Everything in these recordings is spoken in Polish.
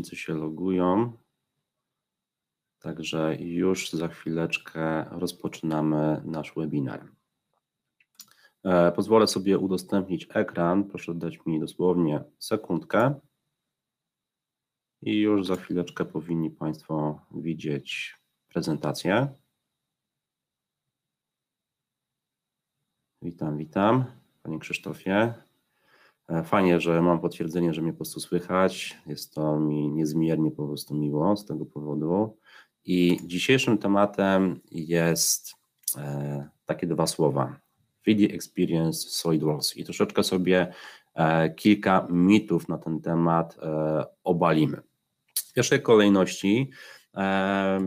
Ci, się logują. Także już za chwileczkę rozpoczynamy nasz webinar. E, pozwolę sobie udostępnić ekran. Proszę dać mi dosłownie sekundkę. I już za chwileczkę powinni Państwo widzieć prezentację. Witam, witam, Panie Krzysztofie. E, fajnie, że mam potwierdzenie, że mnie po prostu słychać. Jest to mi niezmiernie po prostu miło z tego powodu. I dzisiejszym tematem jest e, takie dwa słowa: 3D Experience SolidWorks. I troszeczkę sobie e, kilka mitów na ten temat e, obalimy. W pierwszej kolejności e,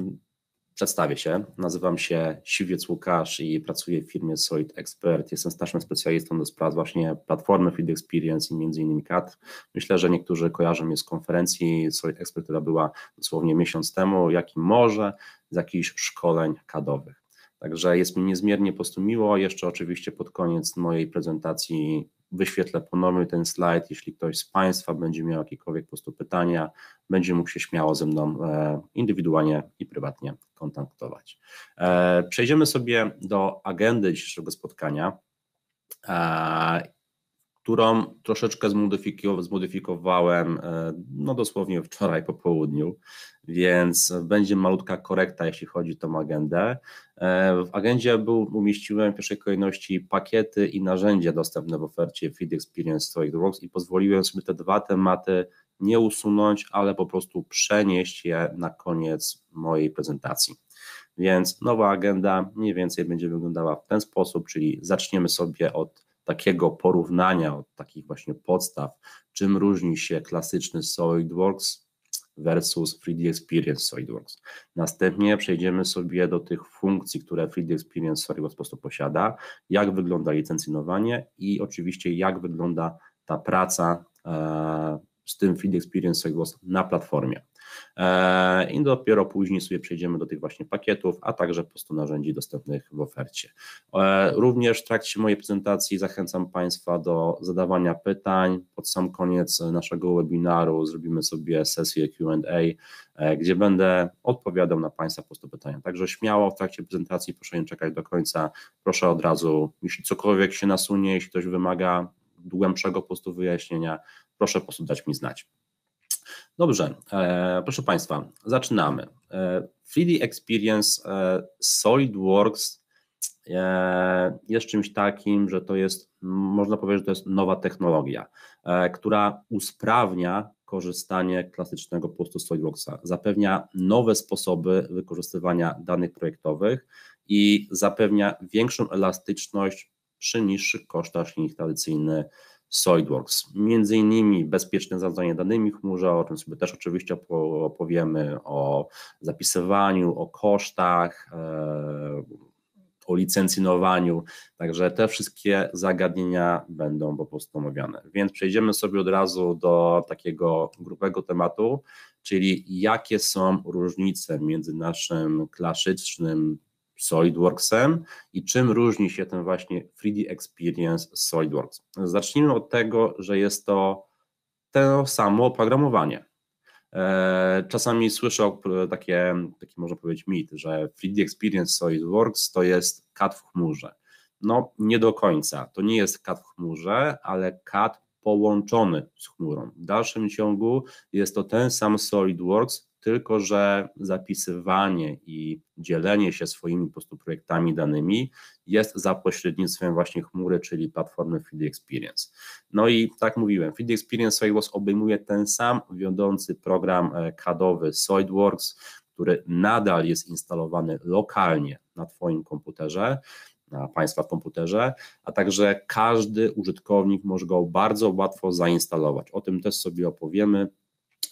Przedstawię się. Nazywam się Siwiec Łukasz i pracuję w firmie Solid Expert. Jestem starszym specjalistą do spraw właśnie platformy Field Experience i między innymi CAD. Myślę, że niektórzy kojarzą mnie z konferencji Solid Expert, która była dosłownie miesiąc temu, jak i może z jakichś szkoleń kadowych. Także jest mi niezmiernie po prostu miło. Jeszcze oczywiście pod koniec mojej prezentacji Wyświetlę ponownie ten slajd, jeśli ktoś z Państwa będzie miał jakiekolwiek po prostu pytania, będzie mógł się śmiało ze mną e, indywidualnie i prywatnie kontaktować. E, przejdziemy sobie do agendy dzisiejszego spotkania e, którą troszeczkę zmodyfikowałem e, no dosłownie wczoraj po południu, więc będzie malutka korekta, jeśli chodzi o tą agendę. E, w agendzie był, umieściłem w pierwszej kolejności pakiety i narzędzia dostępne w ofercie Feed Experience Works i pozwoliłem sobie te dwa tematy nie usunąć, ale po prostu przenieść je na koniec mojej prezentacji. Więc nowa agenda mniej więcej będzie wyglądała w ten sposób, czyli zaczniemy sobie od takiego porównania, od takich właśnie podstaw, czym różni się klasyczny SolidWorks versus 3D Experience SolidWorks. Następnie przejdziemy sobie do tych funkcji, które 3D Experience SolidWorks po prostu posiada, jak wygląda licencjonowanie i oczywiście jak wygląda ta praca e, z tym 3D Experience SolidWorks na platformie. E, i dopiero później sobie przejdziemy do tych właśnie pakietów, a także po prostu narzędzi dostępnych w ofercie. E, również w trakcie mojej prezentacji zachęcam Państwa do zadawania pytań. Pod sam koniec naszego webinaru zrobimy sobie sesję QA, e, gdzie będę odpowiadał na Państwa po prostu pytania. Także śmiało w trakcie prezentacji proszę nie czekać do końca. Proszę od razu, jeśli cokolwiek się nasunie, jeśli ktoś wymaga głębszego po prostu wyjaśnienia, proszę po prostu dać mi znać. Dobrze, e, proszę Państwa, zaczynamy. 3D e, Experience e, SolidWorks jest czymś takim, że to jest, można powiedzieć, że to jest nowa technologia, która usprawnia korzystanie klasycznego postu SolidWorksa, zapewnia nowe sposoby wykorzystywania danych projektowych i zapewnia większą elastyczność przy niższych kosztach niż tradycyjny SolidWorks. Między innymi bezpieczne zarządzanie danymi w chmurze, o czym sobie też oczywiście opowiemy, o zapisywaniu, o kosztach, e, o licencjonowaniu, także te wszystkie zagadnienia będą po prostu omawiane. Więc przejdziemy sobie od razu do takiego grubego tematu, czyli jakie są różnice między naszym klasycznym SolidWorksem i czym różni się ten właśnie 3D Experience z SolidWorks. Zacznijmy od tego, że jest to to samo oprogramowanie. E, czasami słyszę takie, taki można powiedzieć mit, że 3D Experience SolidWorks to jest CAD w chmurze. No nie do końca, to nie jest CAD w chmurze, ale CAD połączony z chmurą. W dalszym ciągu jest to ten sam SolidWorks, tylko że zapisywanie i dzielenie się swoimi po prostu projektami danymi jest za pośrednictwem właśnie chmury, czyli platformy Feed Experience. No i tak mówiłem, Feed Experience Soilworks obejmuje ten sam wiodący program kadowy e, SolidWorks, który nadal jest instalowany lokalnie na Twoim komputerze, na Państwa komputerze, a także każdy użytkownik może go bardzo łatwo zainstalować. O tym też sobie opowiemy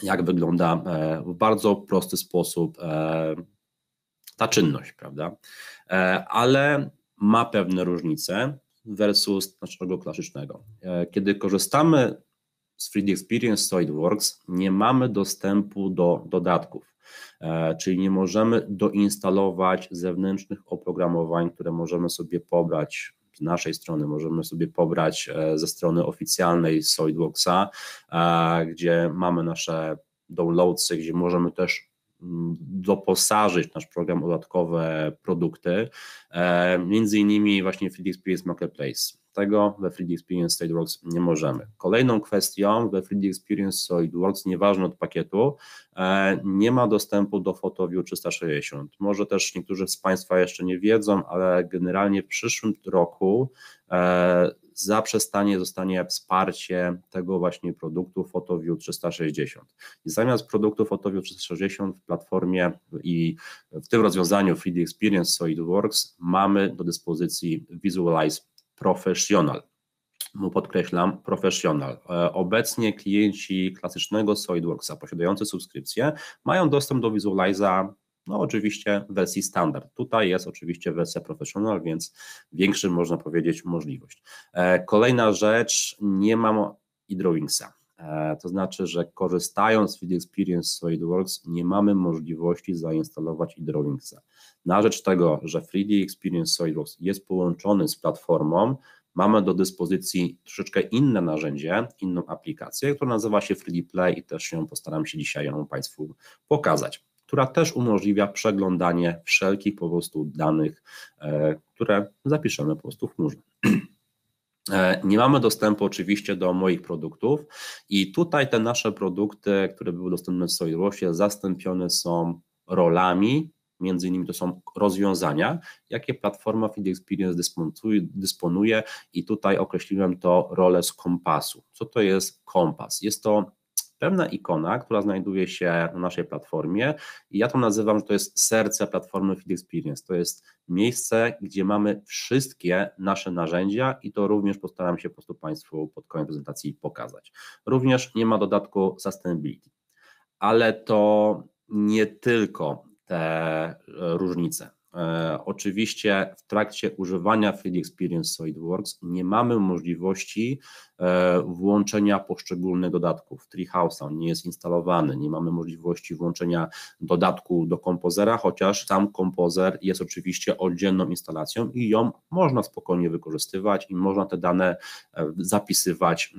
jak wygląda e, w bardzo prosty sposób e, ta czynność, prawda? E, ale ma pewne różnice versus naszego klasycznego. Kiedy korzystamy z 3D Experience SolidWorks, nie mamy dostępu do dodatków, czyli nie możemy doinstalować zewnętrznych oprogramowań, które możemy sobie pobrać z naszej strony możemy sobie pobrać e, ze strony oficjalnej Soidboxa, e, gdzie mamy nasze downloadsy, gdzie możemy też mm, doposażyć nasz program o dodatkowe produkty, e, między innymi właśnie FedEx Marketplace tego we 3D Experience SolidWorks nie możemy. Kolejną kwestią we 3D Experience SolidWorks, nieważne od pakietu, e, nie ma dostępu do PhotoView 360. Może też niektórzy z Państwa jeszcze nie wiedzą, ale generalnie w przyszłym roku e, zaprzestanie zostanie wsparcie tego właśnie produktu PhotoView 360. I zamiast produktu PhotoView 360 w platformie i w tym rozwiązaniu 3D Experience SolidWorks mamy do dyspozycji Visualize profesjonal. Mu podkreślam, profesjonal. E, obecnie klienci klasycznego SolidWorksa posiadający subskrypcję mają dostęp do Visualiza no oczywiście w wersji standard. Tutaj jest oczywiście wersja professional, więc większy można powiedzieć możliwość. E, kolejna rzecz, nie mam e-drawingsa. E, to znaczy, że korzystając z Field Experience SolidWorks nie mamy możliwości zainstalować iDrawingsa. Na rzecz tego, że 3D Experience SolidWorks jest połączony z platformą, mamy do dyspozycji troszeczkę inne narzędzie, inną aplikację, która nazywa się 3D Play i też ją postaram się dzisiaj ją Państwu pokazać, która też umożliwia przeglądanie wszelkich po prostu danych, e, które zapiszemy po prostu w chmurze. E, nie mamy dostępu oczywiście do moich produktów i tutaj te nasze produkty, które były dostępne w Sojurosie, zastąpione są rolami, między innymi to są rozwiązania, jakie platforma Feed Experience dysponuje i tutaj określiłem to rolę z kompasu. Co to jest kompas? Jest to pewna ikona, która znajduje się na naszej platformie i ja to nazywam, że to jest serce platformy Feed Experience. To jest miejsce, gdzie mamy wszystkie nasze narzędzia i to również postaram się po prostu Państwu pod koniec prezentacji pokazać. Również nie ma dodatku Sustainability, ale to nie tylko te różnice. E, oczywiście w trakcie używania Field Experience SolidWorks nie mamy możliwości e, włączenia poszczególnych dodatków. Treehouse'a nie jest instalowany, nie mamy możliwości włączenia dodatku do kompozera, chociaż sam kompozer jest oczywiście oddzielną instalacją i ją można spokojnie wykorzystywać i można te dane e, zapisywać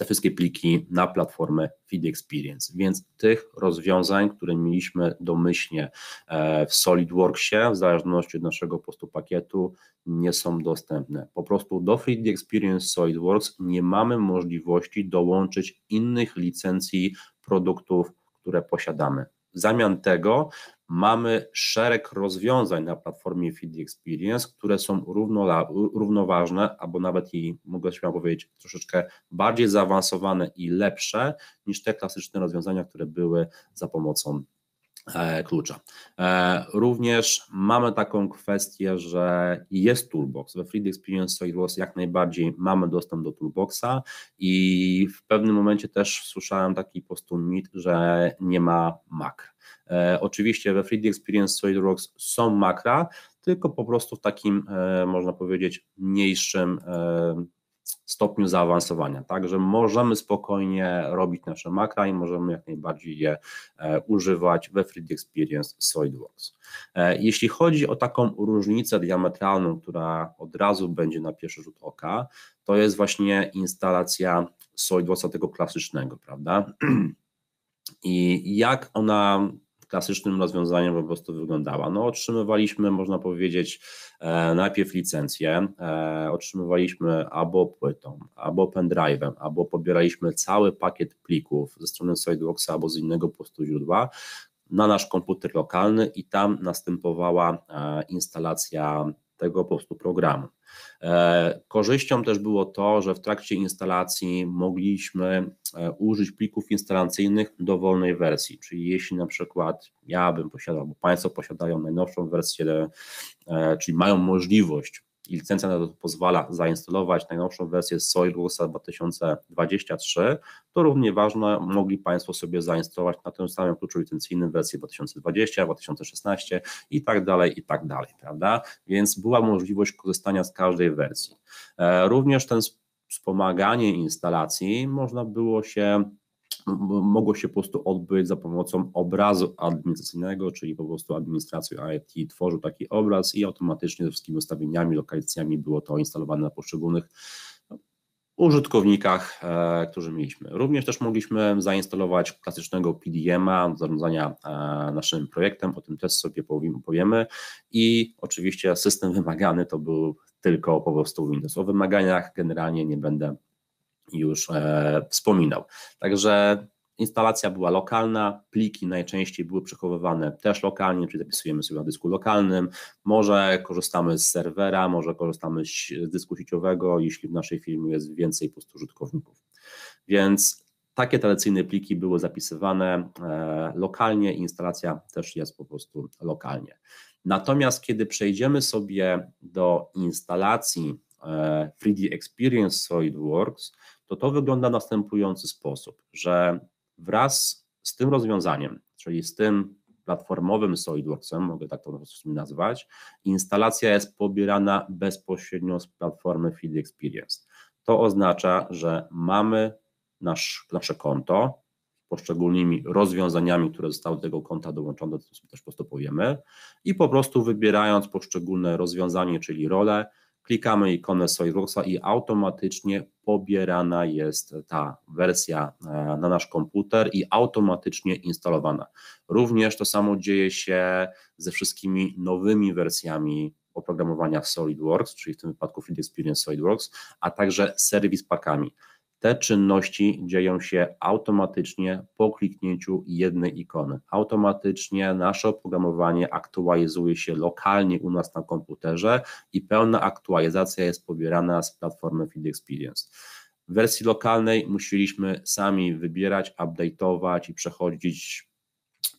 te wszystkie pliki na platformę Feed Experience. Więc tych rozwiązań, które mieliśmy domyślnie e, w SolidWorksie, w zależności od naszego postu pakietu, nie są dostępne. Po prostu do Feed Experience SolidWorks nie mamy możliwości dołączyć innych licencji produktów, które posiadamy. W zamian tego mamy szereg rozwiązań na platformie Feed Experience, które są równo, równoważne, albo nawet i mogę śmiało powiedzieć, troszeczkę bardziej zaawansowane i lepsze niż te klasyczne rozwiązania, które były za pomocą E, klucza. E, również mamy taką kwestię, że jest toolbox. We Free Experience Soilbox jak najbardziej mamy dostęp do toolboxa i w pewnym momencie też słyszałem taki mit, że nie ma makr. E, oczywiście we Free Experience SolidWorks są makra, tylko po prostu w takim, można powiedzieć, mniejszym stopniu zaawansowania, także możemy spokojnie robić nasze makra i możemy jak najbardziej je e, używać we Free Experience SolidWorks. E, jeśli chodzi o taką różnicę diametralną, która od razu będzie na pierwszy rzut oka, to jest właśnie instalacja SolidWorksa tego klasycznego, prawda? I jak ona klasycznym rozwiązaniem po prostu wyglądała? No, otrzymywaliśmy, można powiedzieć, e, najpierw licencję, e, otrzymywaliśmy albo płytą, albo pendrive'em, albo pobieraliśmy cały pakiet plików ze strony Sideboxa albo z innego po prostu źródła, na nasz komputer lokalny i tam następowała e, instalacja tego po prostu programu. E, korzyścią też było to, że w trakcie instalacji mogliśmy e, użyć plików instalacyjnych dowolnej wersji, czyli jeśli na przykład ja bym posiadał, bo Państwo posiadają najnowszą wersję, e, czyli mają możliwość i licencja na to pozwala zainstalować najnowszą wersję Soilworksa 2023, to równie ważne, mogli Państwo sobie zainstalować na tym samym kluczu licencyjnym wersję 2020, 2016 i tak dalej, i tak dalej, prawda? Więc była możliwość korzystania z każdej wersji. E, również ten wspomaganie instalacji można było się mogło się po prostu odbyć za pomocą obrazu administracyjnego, czyli po prostu administracja IT tworzył taki obraz i automatycznie ze wszystkimi ustawieniami, lokalizacjami było to instalowane na poszczególnych no, użytkownikach, e, którzy mieliśmy. Również też mogliśmy zainstalować klasycznego PDM-a do zarządzania e, naszym projektem, o tym też sobie powiem, powiemy i oczywiście system wymagany to był tylko po prostu Windows. O wymaganiach generalnie nie będę już e, wspominał. Także instalacja była lokalna, pliki najczęściej były przechowywane też lokalnie, czyli zapisujemy sobie na dysku lokalnym, może korzystamy z serwera, może korzystamy z dysku sieciowego, jeśli w naszej firmie jest więcej po prostu użytkowników. Więc takie tradycyjne pliki były zapisywane e, lokalnie, instalacja też jest po prostu lokalnie. Natomiast kiedy przejdziemy sobie do instalacji 3D e, Experience SolidWorks, to to wygląda w następujący sposób, że wraz z tym rozwiązaniem, czyli z tym platformowym SolidWorksem, mogę tak to nazwać, instalacja jest pobierana bezpośrednio z platformy 3D Experience. To oznacza, że mamy nasz, nasze konto, poszczególnymi rozwiązaniami, które zostały do tego konta dołączone, to też postępujemy i po prostu wybierając poszczególne rozwiązanie, czyli role, Klikamy ikonę SolidWorksa i automatycznie pobierana jest ta wersja e, na nasz komputer i automatycznie instalowana. Również to samo dzieje się ze wszystkimi nowymi wersjami oprogramowania SolidWorks, czyli w tym wypadku Field Experience SolidWorks, a także serwis pakami. Te czynności dzieją się automatycznie po kliknięciu jednej ikony. Automatycznie nasze oprogramowanie aktualizuje się lokalnie u nas na komputerze i pełna aktualizacja jest pobierana z platformy Feed Experience. W wersji lokalnej musieliśmy sami wybierać, update'ować i przechodzić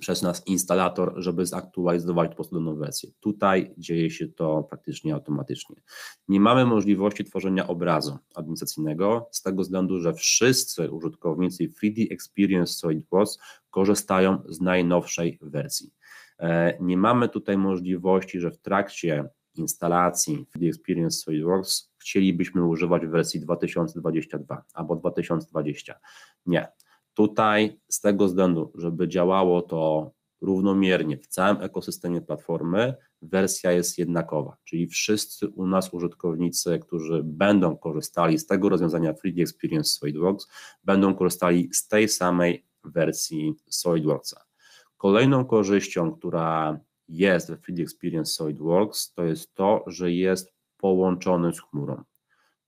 przez nas instalator, żeby zaktualizować po prostu nową wersję. Tutaj dzieje się to praktycznie automatycznie. Nie mamy możliwości tworzenia obrazu administracyjnego z tego względu, że wszyscy użytkownicy 3D Experience SolidWorks korzystają z najnowszej wersji. E, nie mamy tutaj możliwości, że w trakcie instalacji 3D Experience SolidWorks chcielibyśmy używać wersji 2022 albo 2020. Nie, Tutaj z tego względu, żeby działało to równomiernie w całym ekosystemie platformy, wersja jest jednakowa, czyli wszyscy u nas użytkownicy, którzy będą korzystali z tego rozwiązania 3D Experience SolidWorks, będą korzystali z tej samej wersji SolidWorksa. Kolejną korzyścią, która jest w 3D Experience SolidWorks, to jest to, że jest połączony z chmurą.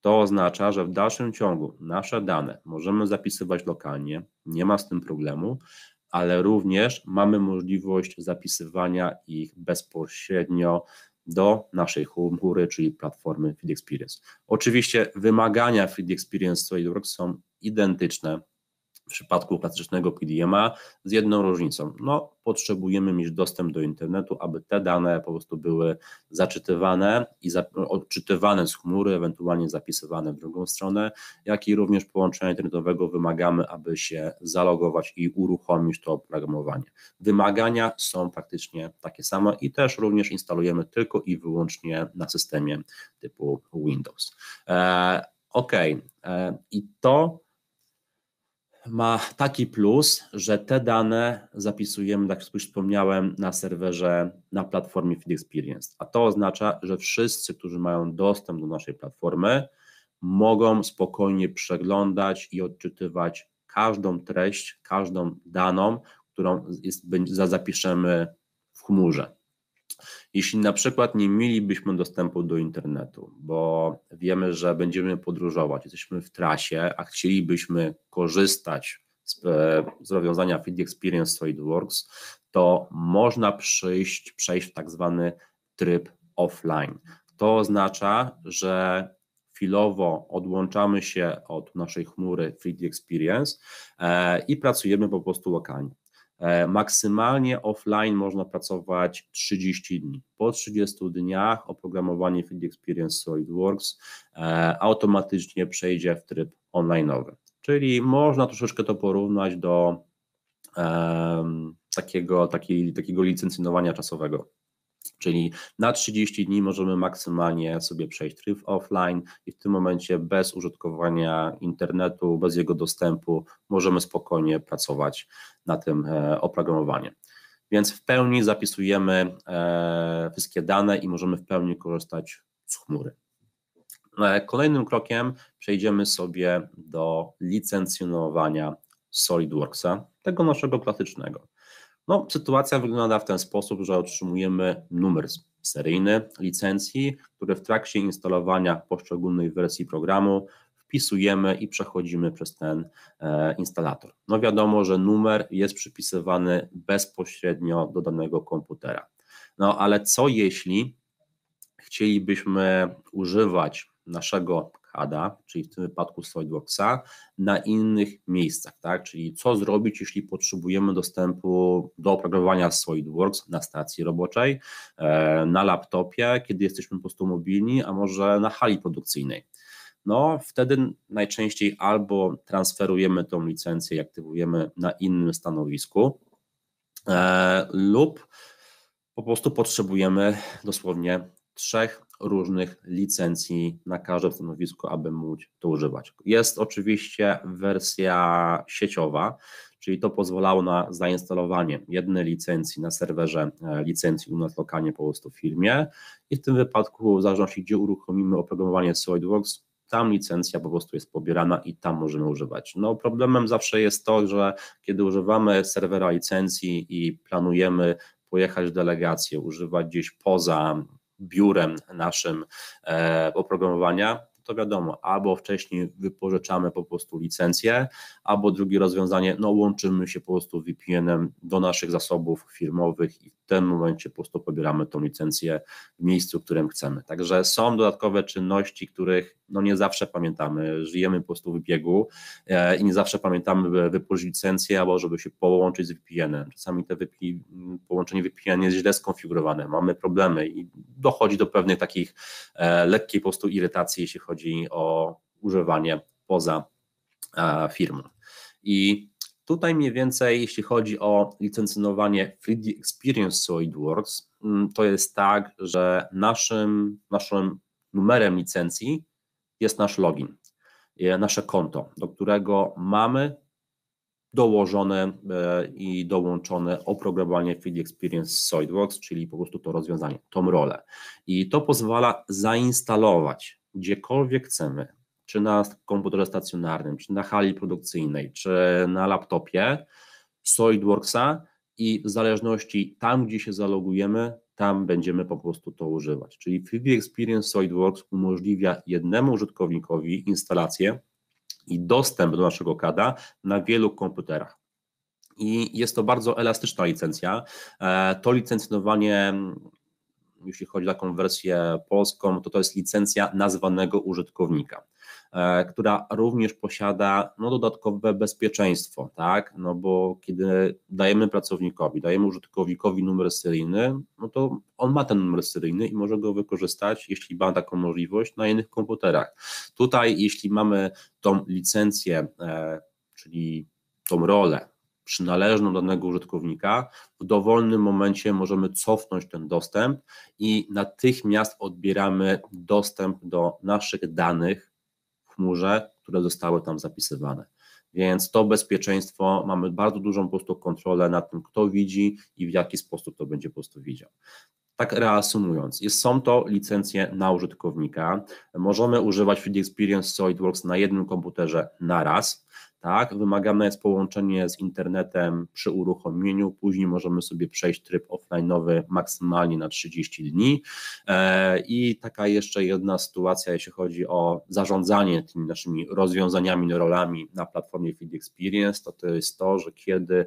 To oznacza, że w dalszym ciągu nasze dane możemy zapisywać lokalnie, nie ma z tym problemu, ale również mamy możliwość zapisywania ich bezpośrednio do naszej chmury, czyli platformy Feed Experience. Oczywiście wymagania Feed Experience SolidWorks są identyczne w przypadku klasycznego PDMA z jedną różnicą. No, potrzebujemy mieć dostęp do internetu, aby te dane po prostu były zaczytywane i za, odczytywane z chmury, ewentualnie zapisywane w drugą stronę, jak i również połączenia internetowego wymagamy, aby się zalogować i uruchomić to oprogramowanie. Wymagania są praktycznie takie same i też również instalujemy tylko i wyłącznie na systemie typu Windows. E, OK, e, i to ma taki plus, że te dane zapisujemy, tak jak już wspomniałem, na serwerze, na platformie Feed Experience, a to oznacza, że wszyscy, którzy mają dostęp do naszej platformy, mogą spokojnie przeglądać i odczytywać każdą treść, każdą daną, którą jest, zapiszemy w chmurze. Jeśli na przykład nie mielibyśmy dostępu do internetu, bo wiemy, że będziemy podróżować, jesteśmy w trasie, a chcielibyśmy korzystać z, e, z rozwiązania Field Experience SolidWorks, to można przyjść, przejść w tak zwany tryb offline. To oznacza, że chwilowo odłączamy się od naszej chmury Field Experience e, i pracujemy po prostu lokalnie. E, maksymalnie offline można pracować 30 dni. Po 30 dniach oprogramowanie Field Experience SolidWorks e, automatycznie przejdzie w tryb onlineowy. Czyli można troszeczkę to porównać do um, takiego, takiego licencjonowania czasowego. Czyli na 30 dni możemy maksymalnie sobie przejść tryb offline i w tym momencie bez użytkowania internetu, bez jego dostępu możemy spokojnie pracować na tym e, oprogramowaniu. Więc w pełni zapisujemy e, wszystkie dane i możemy w pełni korzystać z chmury. E, kolejnym krokiem przejdziemy sobie do licencjonowania SolidWorksa, tego naszego klasycznego. No, sytuacja wygląda w ten sposób, że otrzymujemy numer seryjny licencji, który w trakcie instalowania poszczególnej wersji programu wpisujemy i przechodzimy przez ten e, instalator. No wiadomo, że numer jest przypisywany bezpośrednio do danego komputera. No ale co jeśli chcielibyśmy używać naszego czyli w tym wypadku SolidWorksa, na innych miejscach, tak? Czyli co zrobić, jeśli potrzebujemy dostępu do oprogramowania SolidWorks na stacji roboczej, e, na laptopie, kiedy jesteśmy po prostu mobilni, a może na hali produkcyjnej no wtedy najczęściej albo transferujemy tą licencję i aktywujemy na innym stanowisku, e, lub po prostu potrzebujemy dosłownie trzech różnych licencji na każde stanowisko, aby móc to używać. Jest oczywiście wersja sieciowa, czyli to pozwalało na zainstalowanie jednej licencji na serwerze, e, licencji u nas lokalnie po prostu w firmie i w tym wypadku, w zależności gdzie uruchomimy oprogramowanie SolidWorks, tam licencja po prostu jest pobierana i tam możemy używać. No problemem zawsze jest to, że kiedy używamy serwera licencji i planujemy pojechać w delegację, używać gdzieś poza biurem naszym e, oprogramowania, to wiadomo, albo wcześniej wypożyczamy po prostu licencję, albo drugie rozwiązanie, no łączymy się po prostu VPN-em do naszych zasobów firmowych i w tym momencie po prostu pobieramy tą licencję w miejscu, w którym chcemy. Także są dodatkowe czynności, których no nie zawsze pamiętamy, żyjemy po prostu w biegu e, i nie zawsze pamiętamy, by wypożyczyć licencję albo żeby się połączyć z VPN-em. Czasami te połączenie VPN jest źle skonfigurowane, mamy problemy i dochodzi do pewnych takich e, lekkiej po prostu irytacji, jeśli chodzi chodzi o używanie poza firmą. I tutaj mniej więcej, jeśli chodzi o licencjonowanie 3D Experience SolidWorks, mm, to jest tak, że naszym, naszym numerem licencji jest nasz login, e, nasze konto, do którego mamy dołożone e, i dołączone oprogramowanie 3D Experience SolidWorks, czyli po prostu to rozwiązanie, tą rolę. I to pozwala zainstalować gdziekolwiek chcemy, czy na komputerze stacjonarnym, czy na hali produkcyjnej, czy na laptopie SolidWorksa i w zależności tam, gdzie się zalogujemy, tam będziemy po prostu to używać. Czyli 3 Experience SolidWorks umożliwia jednemu użytkownikowi instalację i dostęp do naszego CAD-a na wielu komputerach. I jest to bardzo elastyczna licencja. E, to licencjonowanie jeśli chodzi o taką wersję polską, to to jest licencja nazwanego użytkownika, e, która również posiada no, dodatkowe bezpieczeństwo, tak? No bo kiedy dajemy pracownikowi, dajemy użytkownikowi numer seryjny, no to on ma ten numer seryjny i może go wykorzystać, jeśli ma taką możliwość, na innych komputerach. Tutaj, jeśli mamy tą licencję, e, czyli tą rolę przynależną do danego użytkownika, w dowolnym momencie możemy cofnąć ten dostęp i natychmiast odbieramy dostęp do naszych danych w chmurze, które zostały tam zapisywane. Więc to bezpieczeństwo, mamy bardzo dużą po prostu kontrolę nad tym, kto widzi i w jaki sposób to będzie po prostu widział. Tak reasumując, jest, są to licencje na użytkownika. Możemy używać Field Experience SolidWorks na jednym komputerze naraz. Tak, wymagane jest połączenie z internetem przy uruchomieniu, później możemy sobie przejść tryb offline'owy maksymalnie na 30 dni. E, I taka jeszcze jedna sytuacja, jeśli chodzi o zarządzanie tymi naszymi rozwiązaniami, rolami na platformie Feed Experience, to to jest to, że kiedy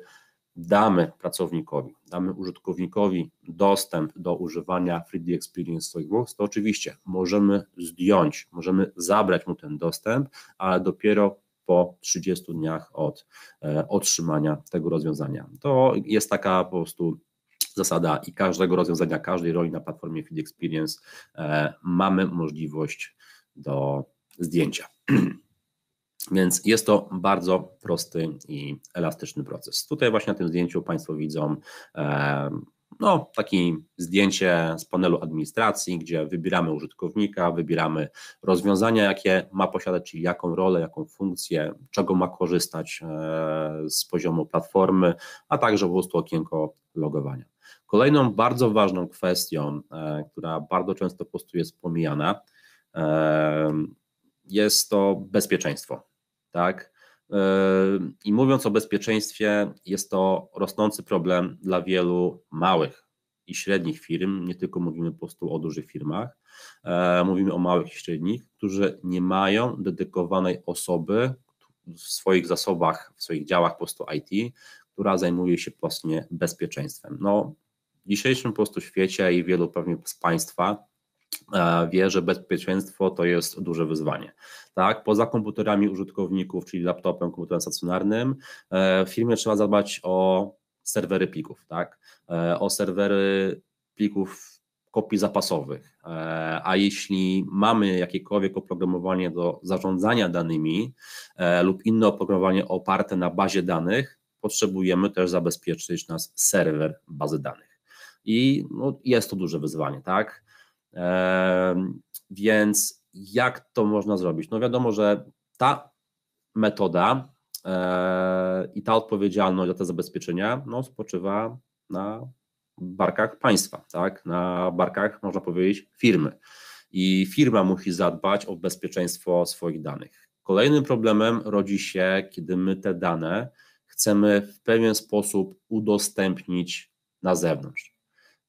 damy pracownikowi, damy użytkownikowi dostęp do używania 3D Experience SolidWorks, to oczywiście możemy zdjąć, możemy zabrać mu ten dostęp, ale dopiero po 30 dniach od e, otrzymania tego rozwiązania. To jest taka po prostu zasada i każdego rozwiązania, każdej roli na platformie Feed Experience e, mamy możliwość do zdjęcia. Więc jest to bardzo prosty i elastyczny proces. Tutaj właśnie na tym zdjęciu Państwo widzą e, no, takie zdjęcie z panelu administracji, gdzie wybieramy użytkownika, wybieramy rozwiązania, jakie ma posiadać, czyli jaką rolę, jaką funkcję, czego ma korzystać e, z poziomu platformy, a także po prostu okienko logowania. Kolejną bardzo ważną kwestią, e, która bardzo często po prostu jest pomijana, e, jest to bezpieczeństwo. Tak? Yy, I mówiąc o bezpieczeństwie, jest to rosnący problem dla wielu małych i średnich firm, nie tylko mówimy po prostu o dużych firmach, yy, mówimy o małych i średnich, którzy nie mają dedykowanej osoby w swoich zasobach, w swoich działach po prostu IT, która zajmuje się właśnie bezpieczeństwem. No, w dzisiejszym po prostu świecie i wielu pewnie z Państwa E, wie, że bezpieczeństwo to jest duże wyzwanie. Tak? Poza komputerami użytkowników, czyli laptopem, komputerem stacjonarnym, e, w firmie trzeba zadbać o serwery plików, tak? E, o serwery plików kopii zapasowych. A jeśli mamy jakiekolwiek oprogramowanie do zarządzania danymi lub inne oprogramowanie oparte na bazie danych, potrzebujemy też zabezpieczyć nas serwer bazy danych. I no, jest to duże wyzwanie, tak? Więc jak to można zrobić? No wiadomo, że ta metoda e, i ta odpowiedzialność za te zabezpieczenia no, spoczywa na barkach państwa, tak? na barkach, można powiedzieć, firmy. I firma musi zadbać o bezpieczeństwo swoich danych. Kolejnym problemem rodzi się, kiedy my te dane chcemy w pewien sposób udostępnić na zewnątrz.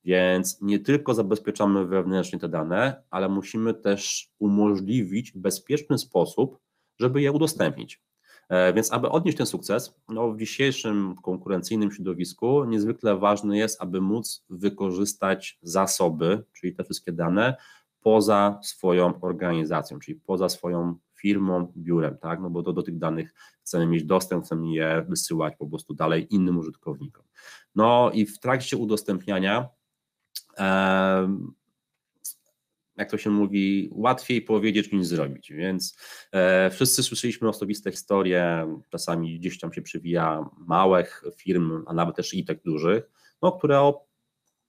Więc nie tylko zabezpieczamy wewnętrznie te dane, ale musimy też umożliwić bezpieczny sposób, żeby je udostępnić. E, więc aby odnieść ten sukces, no w dzisiejszym konkurencyjnym środowisku niezwykle ważne jest, aby móc wykorzystać zasoby, czyli te wszystkie dane, poza swoją organizacją, czyli poza swoją firmą, biurem, tak? No bo do, do tych danych chcemy mieć dostęp, chcemy je wysyłać po prostu dalej innym użytkownikom. No i w trakcie udostępniania jak to się mówi, łatwiej powiedzieć niż zrobić. Więc e, wszyscy słyszeliśmy osobiste historie, czasami gdzieś tam się przywija małych firm, a nawet też i tak dużych, no, które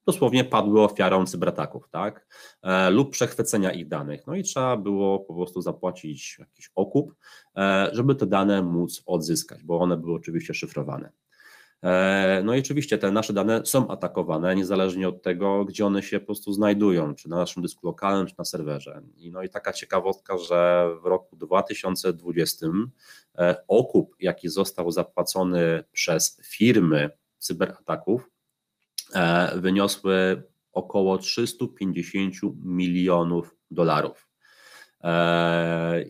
dosłownie padły ofiarą cyberataków, tak? E, lub przechwycenia ich danych. No i trzeba było po prostu zapłacić jakiś okup, e, żeby te dane móc odzyskać, bo one były oczywiście szyfrowane. E, no i oczywiście te nasze dane są atakowane, niezależnie od tego, gdzie one się po prostu znajdują, czy na naszym dysku lokalnym, czy na serwerze. I no i taka ciekawostka, że w roku 2020 e, okup, jaki został zapłacony przez firmy cyberataków, e, wyniosły około 350 milionów dolarów.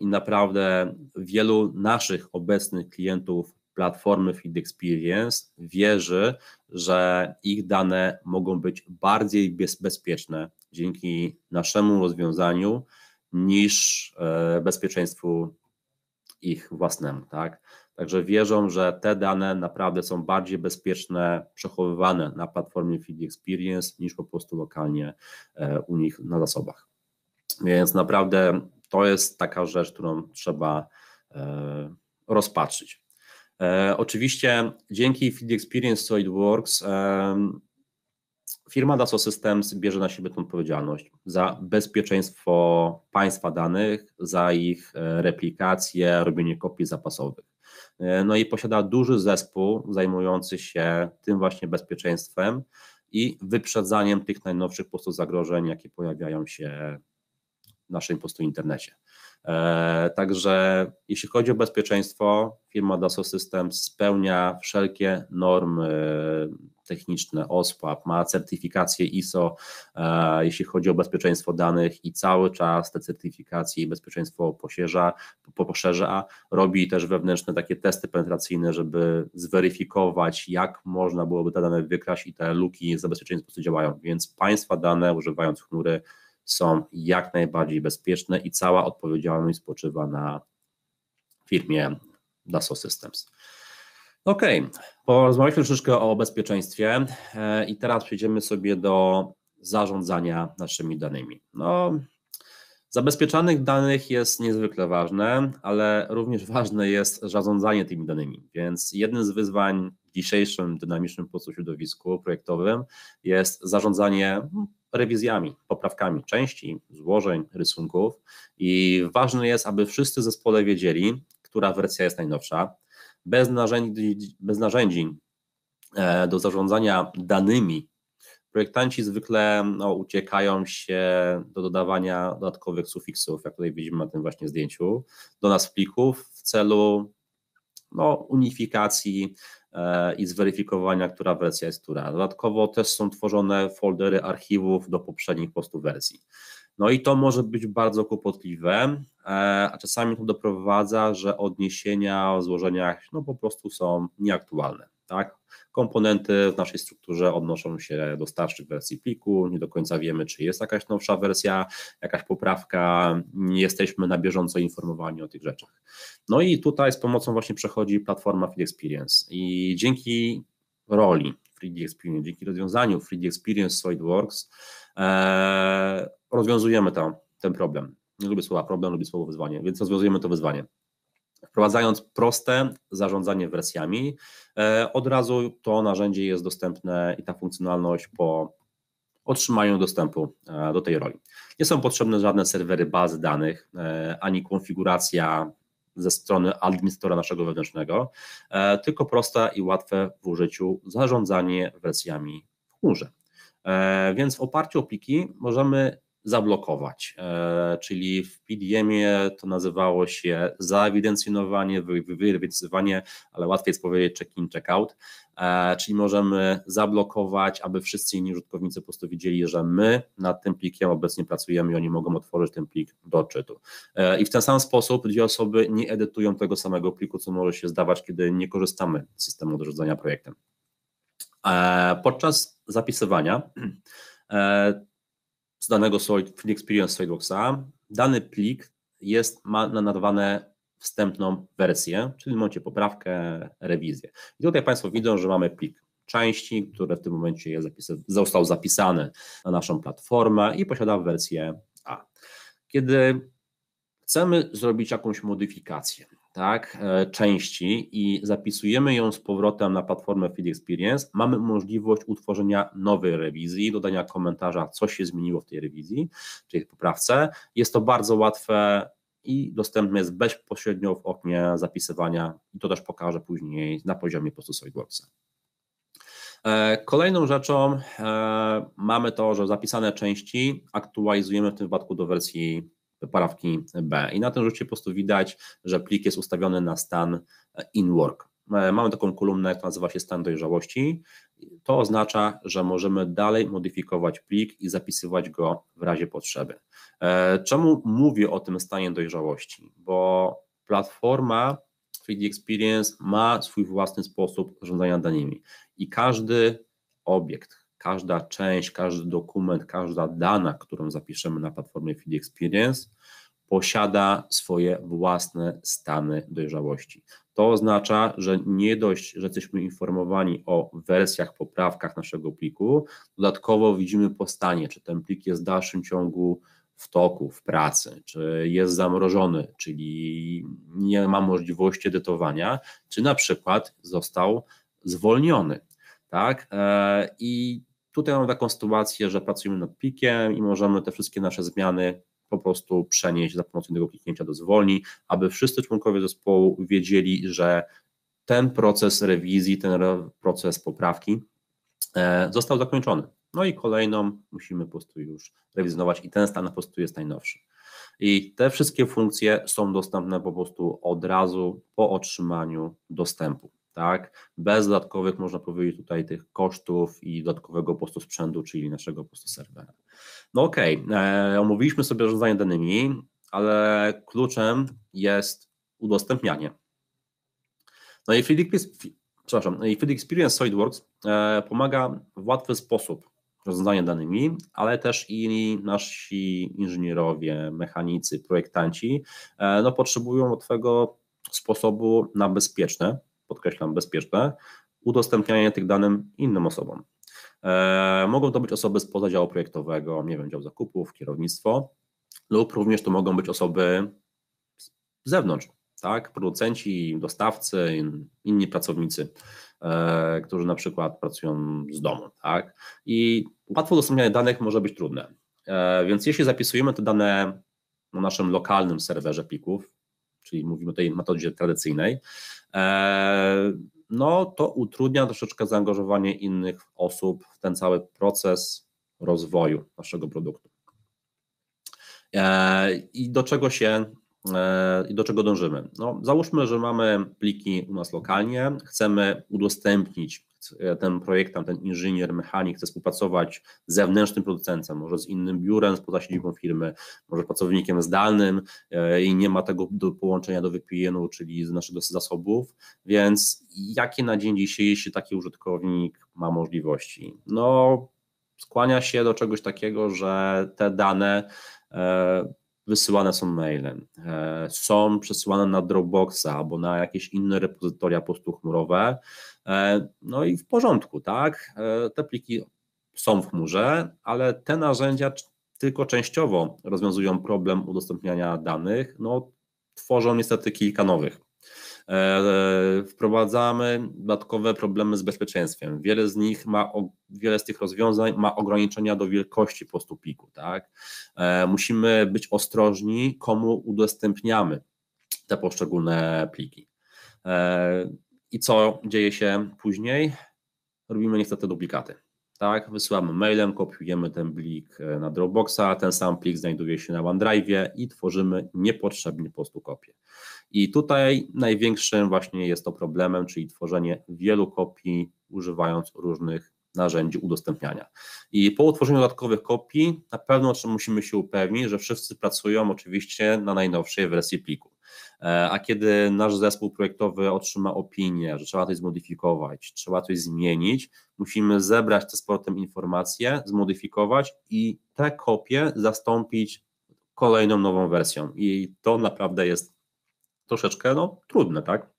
I naprawdę wielu naszych obecnych klientów platformy Feed Experience wierzy, że ich dane mogą być bardziej bezpieczne dzięki naszemu rozwiązaniu niż e, bezpieczeństwu ich własnemu. Tak? Także wierzą, że te dane naprawdę są bardziej bezpieczne, przechowywane na platformie Feed Experience niż po prostu lokalnie e, u nich na zasobach. Więc naprawdę to jest taka rzecz, którą trzeba e, rozpatrzyć. E, oczywiście dzięki Field Experience SolidWorks e, firma Dassault Systems bierze na siebie tę odpowiedzialność za bezpieczeństwo państwa danych, za ich e, replikację, robienie kopii zapasowych. No i posiada duży zespół zajmujący się tym właśnie bezpieczeństwem i wyprzedzaniem tych najnowszych po prostu zagrożeń, jakie pojawiają się w naszym po prostu internecie. E, także jeśli chodzi o bezpieczeństwo, firma Dassault Systems spełnia wszelkie normy e, techniczne OSPAP, ma certyfikację ISO, e, jeśli chodzi o bezpieczeństwo danych i cały czas te certyfikacje i bezpieczeństwo posierza, poszerza, robi też wewnętrzne takie testy penetracyjne, żeby zweryfikować, jak można byłoby te dane wykraść i te luki zabezpieczeń po prostu działają, więc państwa dane używając chmury są jak najbardziej bezpieczne i cała odpowiedzialność spoczywa na firmie Dassault Systems. Ok, porozmawialiśmy troszeczkę o bezpieczeństwie e, i teraz przejdziemy sobie do zarządzania naszymi danymi. No, zabezpieczanych danych jest niezwykle ważne, ale również ważne jest zarządzanie tymi danymi, więc jednym z wyzwań dzisiejszym dynamicznym po środowisku projektowym jest zarządzanie no, rewizjami, poprawkami części, złożeń, rysunków i ważne jest, aby wszyscy zespole wiedzieli, która wersja jest najnowsza. Bez narzędzi, bez narzędzi e, do zarządzania danymi projektanci zwykle no, uciekają się do dodawania dodatkowych sufiksów, jak tutaj widzimy na tym właśnie zdjęciu, do nas plików w celu no, unifikacji i zweryfikowania, która wersja jest która. Dodatkowo też są tworzone foldery archiwów do poprzednich postów wersji. No i to może być bardzo kłopotliwe, e, a czasami to doprowadza, że odniesienia o złożeniach no po prostu są nieaktualne. Tak? Komponenty w naszej strukturze odnoszą się do starszych wersji pliku, nie do końca wiemy, czy jest jakaś nowsza wersja, jakaś poprawka, nie jesteśmy na bieżąco informowani o tych rzeczach. No i tutaj z pomocą właśnie przechodzi platforma Free Experience i dzięki roli Free Experience, dzięki rozwiązaniu Free Experience SolidWorks e, rozwiązujemy tam ten problem. Nie lubię słowa problem, lubię słowo wyzwanie, więc rozwiązujemy to wyzwanie. Wprowadzając proste zarządzanie wersjami, e, od razu to narzędzie jest dostępne i ta funkcjonalność po otrzymaniu dostępu e, do tej roli. Nie są potrzebne żadne serwery bazy danych, e, ani konfiguracja ze strony administratora naszego wewnętrznego, tylko proste i łatwe w użyciu zarządzanie wersjami w chmurze. Więc w oparciu o pliki możemy zablokować. E, czyli w PDM-ie to nazywało się zaewidencjonowanie, wyewidencjonowanie, ale łatwiej jest powiedzieć check-in, check-out. E, czyli możemy zablokować, aby wszyscy inni użytkownicy po prostu widzieli, że my nad tym plikiem obecnie pracujemy i oni mogą otworzyć ten plik do odczytu. E, I w ten sam sposób dwie osoby nie edytują tego samego pliku, co może się zdawać, kiedy nie korzystamy z systemu dorządzania projektem. Podczas zapisywania z danego Solid Experience SolidWorksa. Dany plik jest, ma nadawane wstępną wersję, czyli momencie poprawkę, rewizję. I tutaj Państwo widzą, że mamy plik części, które w tym momencie jest zapisa został zapisany na naszą platformę i posiada wersję A. Kiedy chcemy zrobić jakąś modyfikację, tak, e, części i zapisujemy ją z powrotem na platformę Feed Experience, mamy możliwość utworzenia nowej rewizji, dodania komentarza, co się zmieniło w tej rewizji, czyli w poprawce. Jest to bardzo łatwe i dostępne jest bezpośrednio w oknie zapisywania i to też pokażę później na poziomie po prostu SolidWorksa. E, kolejną rzeczą e, mamy to, że zapisane części aktualizujemy w tym wypadku do wersji parawki B. I na tym rzucie po prostu widać, że plik jest ustawiony na stan in work. E, mamy taką kolumnę, która nazywa się stan dojrzałości. To oznacza, że możemy dalej modyfikować plik i zapisywać go w razie potrzeby. E, czemu mówię o tym stanie dojrzałości? Bo platforma 3D Experience ma swój własny sposób zarządzania danymi i każdy obiekt, każda część, każdy dokument, każda dana, którą zapiszemy na platformie Feed Experience, posiada swoje własne stany dojrzałości. To oznacza, że nie dość, że jesteśmy informowani o wersjach, poprawkach naszego pliku, dodatkowo widzimy po stanie, czy ten plik jest w dalszym ciągu w toku, w pracy, czy jest zamrożony, czyli nie ma możliwości edytowania, czy na przykład został zwolniony. Tak? E, I Tutaj mamy taką sytuację, że pracujemy nad pikiem i możemy te wszystkie nasze zmiany po prostu przenieść za pomocą tego kliknięcia do zwolni, aby wszyscy członkowie zespołu wiedzieli, że ten proces rewizji, ten proces poprawki e, został zakończony. No i kolejną musimy po prostu już rewizjonować i ten stan po prostu jest najnowszy. I te wszystkie funkcje są dostępne po prostu od razu po otrzymaniu dostępu tak? Bez dodatkowych, można powiedzieć, tutaj tych kosztów i dodatkowego postu sprzętu, czyli naszego postu serwera. No okej, okay. E, omówiliśmy sobie zarządzanie danymi, ale kluczem jest udostępnianie. No i Field Experience, przepraszam, no i Experience SolidWorks e, pomaga w łatwy sposób rozwiązanie danymi, ale też i nasi inżynierowie, mechanicy, projektanci e, no, potrzebują łatwego sposobu na bezpieczne podkreślam, bezpieczne, udostępnianie tych danych innym osobom. E, mogą to być osoby spoza działu projektowego, nie wiem, dział zakupów, kierownictwo, lub również to mogą być osoby z zewnątrz, tak? Producenci, dostawcy, inni pracownicy, e, którzy na przykład pracują z domu, tak? I łatwo udostępnianie danych może być trudne. E, więc jeśli zapisujemy te dane na naszym lokalnym serwerze plików, czyli mówimy o tej metodzie tradycyjnej, E, no to utrudnia troszeczkę zaangażowanie innych osób w ten cały proces rozwoju naszego produktu. E, I do czego się e, i do czego dążymy? No, załóżmy, że mamy pliki u nas lokalnie, chcemy udostępnić E, ten projektant, ten inżynier, mechanik chce współpracować z zewnętrznym producentem, może z innym biurem, z poza siedzibą firmy, może pracownikiem zdalnym e, i nie ma tego do połączenia do VPN-u, czyli z naszych zasobów, więc jakie na dzień dzisiejszy taki użytkownik ma możliwości? No, skłania się do czegoś takiego, że te dane e, wysyłane są mailem, e, są przesyłane na Dropboxa albo na jakieś inne repozytoria postuchmurowe. E, no i w porządku, tak? E, te pliki są w chmurze, ale te narzędzia tylko częściowo rozwiązują problem udostępniania danych. No, tworzą niestety kilka nowych. E, wprowadzamy dodatkowe problemy z bezpieczeństwem. Wiele z nich ma, wiele z tych rozwiązań ma ograniczenia do wielkości po prostu pliku, tak? E, musimy być ostrożni, komu udostępniamy te poszczególne pliki. E, I co dzieje się później? Robimy niestety duplikaty. Tak, wysyłamy mailem, kopiujemy ten plik na Dropboxa, ten sam plik znajduje się na OneDrive i tworzymy niepotrzebnie po prostu kopię. I tutaj największym właśnie jest to problemem, czyli tworzenie wielu kopii używając różnych narzędzi udostępniania. I po utworzeniu dodatkowych kopii na pewno musimy się upewnić, że wszyscy pracują oczywiście na najnowszej wersji pliku. E, a kiedy nasz zespół projektowy otrzyma opinię, że trzeba coś zmodyfikować, trzeba coś zmienić, musimy zebrać te z informacje, zmodyfikować i te kopie zastąpić kolejną nową wersją. I to naprawdę jest troszeczkę no, trudne, tak?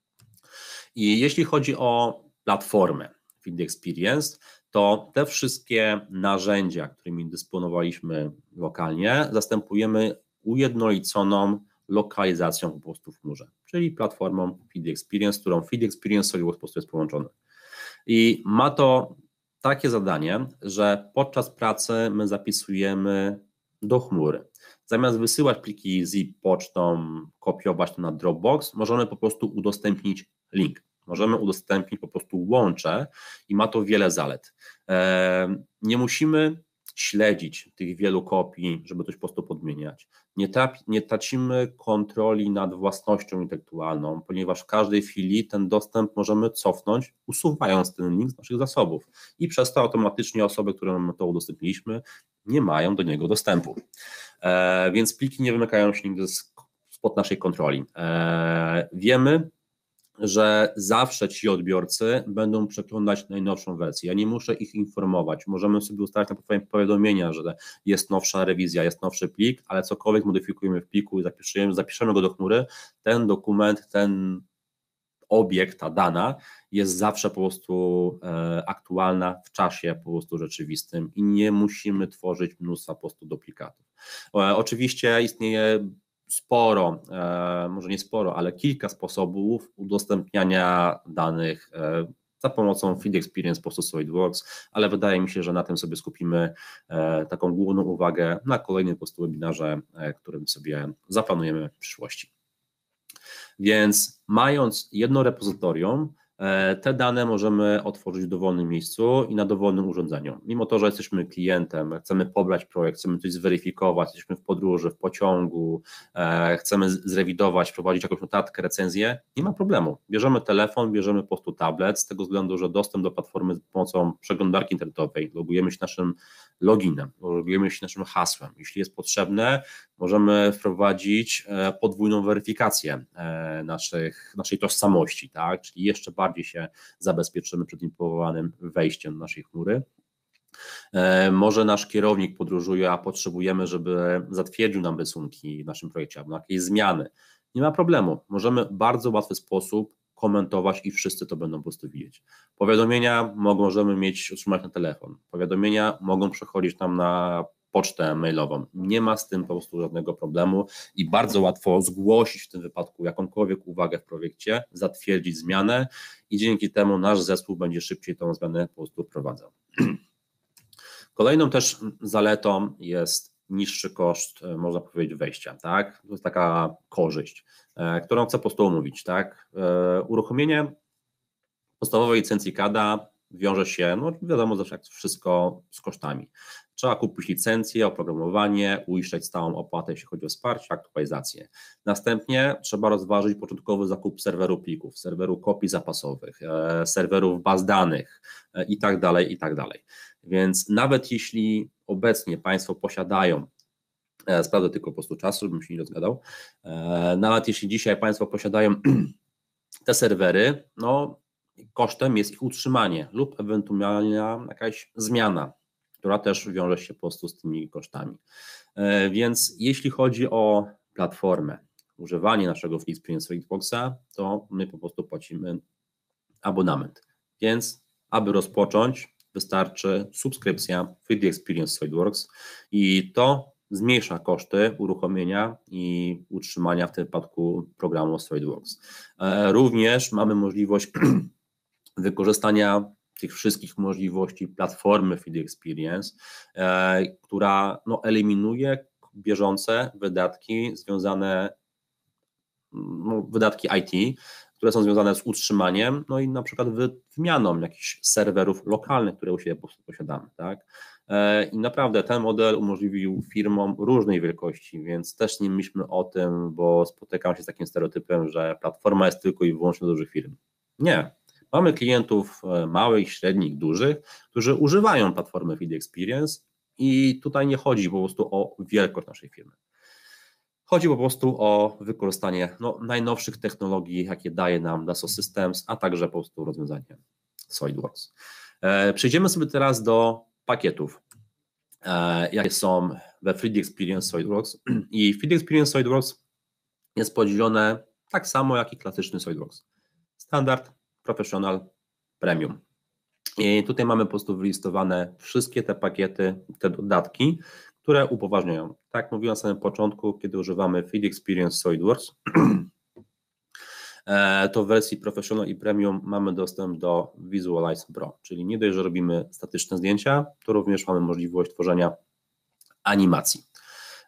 I jeśli chodzi o platformę Feed Experience, to te wszystkie narzędzia, którymi dysponowaliśmy lokalnie, zastępujemy ujednoliconą lokalizacją po prostu w chmurze, czyli platformą Feed Experience, którą Feed Experience sobie po prostu jest połączony. I ma to takie zadanie, że podczas pracy my zapisujemy do chmury Zamiast wysyłać pliki zip pocztą, kopiować to na Dropbox, możemy po prostu udostępnić link. Możemy udostępnić po prostu łącze i ma to wiele zalet. E, nie musimy śledzić tych wielu kopii, żeby coś po prostu podmieniać. Nie, tap, nie tracimy kontroli nad własnością intelektualną, ponieważ w każdej chwili ten dostęp możemy cofnąć, usuwając ten link z naszych zasobów i przez to automatycznie osoby, którym to udostępniliśmy, nie mają do niego dostępu. E, więc pliki nie wymykają się nigdy spod naszej kontroli. E, wiemy, że zawsze ci odbiorcy będą przeglądać najnowszą wersję. Ja nie muszę ich informować. Możemy sobie ustawić na podstawie powiadomienia, że jest nowsza rewizja, jest nowszy plik, ale cokolwiek modyfikujemy w pliku i zapiszemy, zapiszemy go do chmury, ten dokument, ten obiekt, ta dana jest zawsze po prostu e, aktualna w czasie po prostu rzeczywistym i nie musimy tworzyć mnóstwa po prostu duplikatów. E, oczywiście istnieje sporo, e, może nie sporo, ale kilka sposobów udostępniania danych za pomocą Feed Experience, po prostu SolidWorks, ale wydaje mi się, że na tym sobie skupimy taką główną uwagę na kolejnym po prostu webinarze, którym sobie zaplanujemy w przyszłości. Więc mając jedno repozytorium, E, te dane możemy otworzyć w dowolnym miejscu i na dowolnym urządzeniu. Mimo to, że jesteśmy klientem, chcemy pobrać projekt, chcemy coś zweryfikować, jesteśmy w podróży, w pociągu, e, chcemy zrewidować, prowadzić jakąś notatkę, recenzję, nie ma problemu. Bierzemy telefon, bierzemy po prostu tablet, z tego względu, że dostęp do platformy z pomocą przeglądarki internetowej, logujemy się naszym loginem, logujemy się naszym hasłem. Jeśli jest potrzebne, możemy wprowadzić e, podwójną weryfikację naszych, naszej tożsamości, tak? czyli jeszcze bardziej bardziej się zabezpieczymy przed niepowołanym wejściem do naszej chmury. E, może nasz kierownik podróżuje, a potrzebujemy, żeby zatwierdził nam rysunki w naszym projekcie albo jakieś zmiany. Nie ma problemu. Możemy w bardzo łatwy sposób komentować i wszyscy to będą po prostu widzieć. Powiadomienia mogą, możemy mieć, otrzymać na telefon. Powiadomienia mogą przechodzić nam na pocztę mailową. Nie ma z tym po prostu żadnego problemu i bardzo łatwo zgłosić w tym wypadku jakąkolwiek uwagę w projekcie, zatwierdzić zmianę i dzięki temu nasz zespół będzie szybciej tą zmianę po prostu wprowadzał. Kolejną też zaletą jest niższy koszt, e, można powiedzieć, wejścia, tak? To jest taka korzyść, e, którą chcę po prostu omówić, tak? E, uruchomienie podstawowej licencji CADA wiąże się, no wiadomo, zawsze jak wszystko z kosztami. Trzeba kupić licencję, oprogramowanie, uiszczać stałą opłatę, jeśli chodzi o wsparcie, aktualizację. Następnie trzeba rozważyć początkowy zakup serweru plików, serweru kopii zapasowych, e, serwerów baz danych i e, i tak dalej tak dalej. Więc nawet jeśli obecnie Państwo posiadają e, Sprawdzę tylko po prostu czasu, żebym się nie rozgadał. Nawet jeśli dzisiaj Państwo posiadają te serwery, no kosztem jest ich utrzymanie lub ewentualna jakaś zmiana która też wiąże się po prostu z tymi kosztami. E, więc jeśli chodzi o platformę, używanie naszego FlixPrint SolidWorksa, to my po prostu płacimy abonament. Więc aby rozpocząć, wystarczy subskrypcja Free Experience SolidWorks i to zmniejsza koszty uruchomienia i utrzymania w tym przypadku programu SolidWorks. E, również mamy możliwość wykorzystania tych wszystkich możliwości platformy Feed Experience, e, która no, eliminuje bieżące wydatki związane, no, wydatki IT, które są związane z utrzymaniem, no i na przykład wymianą jakichś serwerów lokalnych, które u siebie po prostu posiadamy, tak? E, I naprawdę ten model umożliwił firmom różnej wielkości, więc też nie myślmy o tym, bo spotykam się z takim stereotypem, że platforma jest tylko i wyłącznie dużych firm. Nie, Mamy klientów e, małych, średnich, dużych, którzy używają platformy Feed Experience i tutaj nie chodzi po prostu o wielkość naszej firmy. Chodzi po prostu o wykorzystanie no, najnowszych technologii, jakie daje nam Dassault Systems, a także po prostu rozwiązanie SolidWorks. E, przejdziemy sobie teraz do pakietów, e, jakie są we 3D Experience SolidWorks. I 3 Experience SolidWorks jest podzielone tak samo jak i klasyczny SolidWorks. Standard, Professional Premium. I tutaj mamy po prostu wylistowane wszystkie te pakiety, te dodatki, które upoważniają. Tak jak mówiłem na samym początku, kiedy używamy Field Experience SolidWorks, e, to w wersji Professional i Premium mamy dostęp do Visualize Pro, czyli nie dość, że robimy statyczne zdjęcia, to również mamy możliwość tworzenia animacji.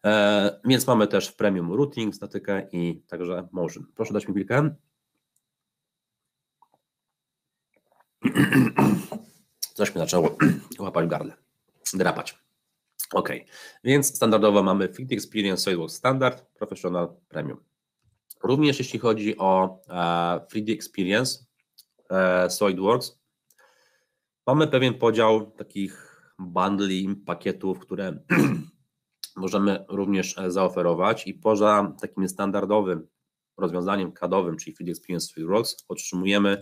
E, więc mamy też w Premium Routing, statykę i także Motion. Proszę dać mi chwilkę. Coś mi zaczęło łapać w gardle, drapać. Ok, więc standardowo mamy Fit Experience SalesWorks Standard, Professional Premium. Również jeśli chodzi o e, FreeD Experience e, SolidWorks, mamy pewien podział takich bundli, pakietów, które możemy również e, zaoferować i poza takim standardowym rozwiązaniem kadowym, czyli FreeD Experience SolidWorks, otrzymujemy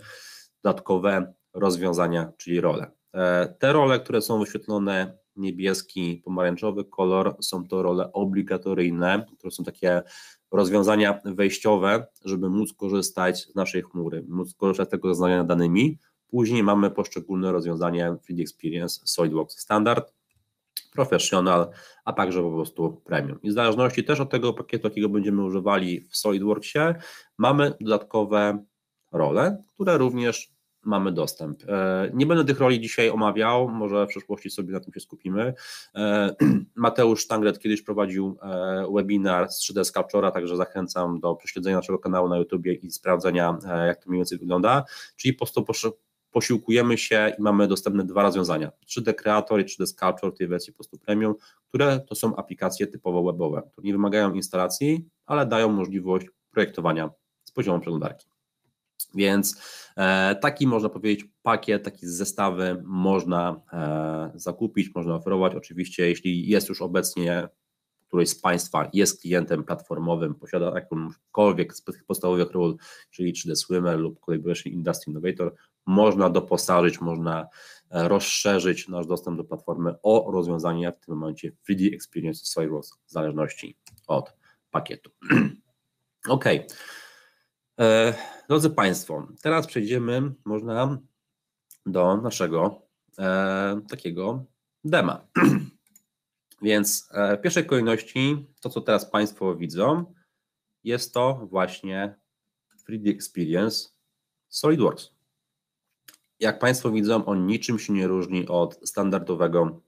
dodatkowe rozwiązania, czyli role. E, te role, które są wyświetlone niebieski, pomarańczowy kolor, są to role obligatoryjne, które są takie rozwiązania wejściowe, żeby móc korzystać z naszej chmury, móc korzystać z tego zaznaczenia danymi. Później mamy poszczególne rozwiązania Field Experience, SolidWorks Standard, Professional, a także po prostu Premium. I w zależności też od tego pakietu, jakiego będziemy używali w SolidWorksie, mamy dodatkowe role, które również mamy dostęp. E, nie będę tych roli dzisiaj omawiał, może w przyszłości sobie na tym się skupimy. E, Mateusz Tangret kiedyś prowadził e, webinar z 3D Sculptora, także zachęcam do prześledzenia naszego kanału na YouTubie i sprawdzenia, jak to mniej więcej wygląda. Czyli po prostu posiłkujemy się i mamy dostępne dwa rozwiązania, 3D Creator i 3D Sculpture w tej wersji po prostu premium, które to są aplikacje typowo webowe, które nie wymagają instalacji, ale dają możliwość projektowania z poziomu przeglądarki. Więc e, taki można powiedzieć pakiet, takie zestawy można e, zakupić, można oferować. Oczywiście, jeśli jest już obecnie któryś z Państwa jest klientem platformowym, posiada jakąkolwiek z tych podstawowych ról, czyli 3D Swimmer lub Collaboration Industry Innovator, można doposażyć, można e, rozszerzyć nasz dostęp do platformy o rozwiązania w tym momencie 3D Experience Cyrus w zależności od pakietu. ok. E, drodzy Państwo, teraz przejdziemy, można do naszego e, takiego dema. Więc e, w pierwszej kolejności to, co teraz Państwo widzą, jest to właśnie 3D Experience SolidWorks. Jak Państwo widzą, on niczym się nie różni od standardowego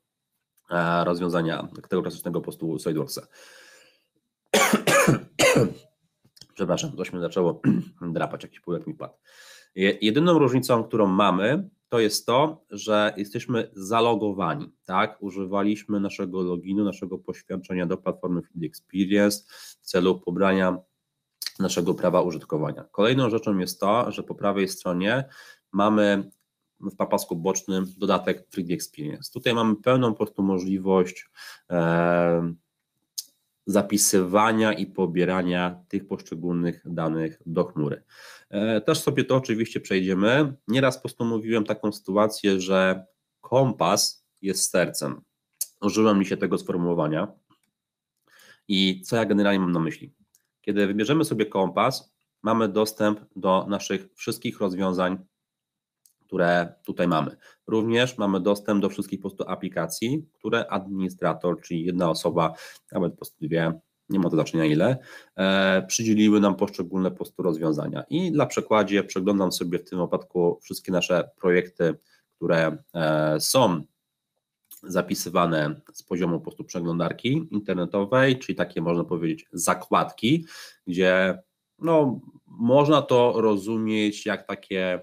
e, rozwiązania tego klasycznego postułu SolidWorksa. przepraszam, coś mi zaczęło drapać, jakiś półek mi padł. Jedyną różnicą, którą mamy, to jest to, że jesteśmy zalogowani, tak? Używaliśmy naszego loginu, naszego poświadczenia do platformy Feed Experience w celu pobrania naszego prawa użytkowania. Kolejną rzeczą jest to, że po prawej stronie mamy w papasku bocznym dodatek 3 Experience. Tutaj mamy pełną po prostu możliwość e, zapisywania i pobierania tych poszczególnych danych do chmury. E, też sobie to oczywiście przejdziemy. Nieraz postanowiłem taką sytuację, że kompas jest sercem. Użyłem mi się tego sformułowania. I co ja generalnie mam na myśli? Kiedy wybierzemy sobie kompas, mamy dostęp do naszych wszystkich rozwiązań które tutaj mamy. Również mamy dostęp do wszystkich po prostu aplikacji, które administrator, czyli jedna osoba, nawet po prostu nie ma to znaczenia ile, e, przydzieliły nam poszczególne po prostu rozwiązania. I dla przekładzie przeglądam sobie w tym wypadku wszystkie nasze projekty, które e, są zapisywane z poziomu po prostu przeglądarki internetowej, czyli takie można powiedzieć zakładki, gdzie no, można to rozumieć jak takie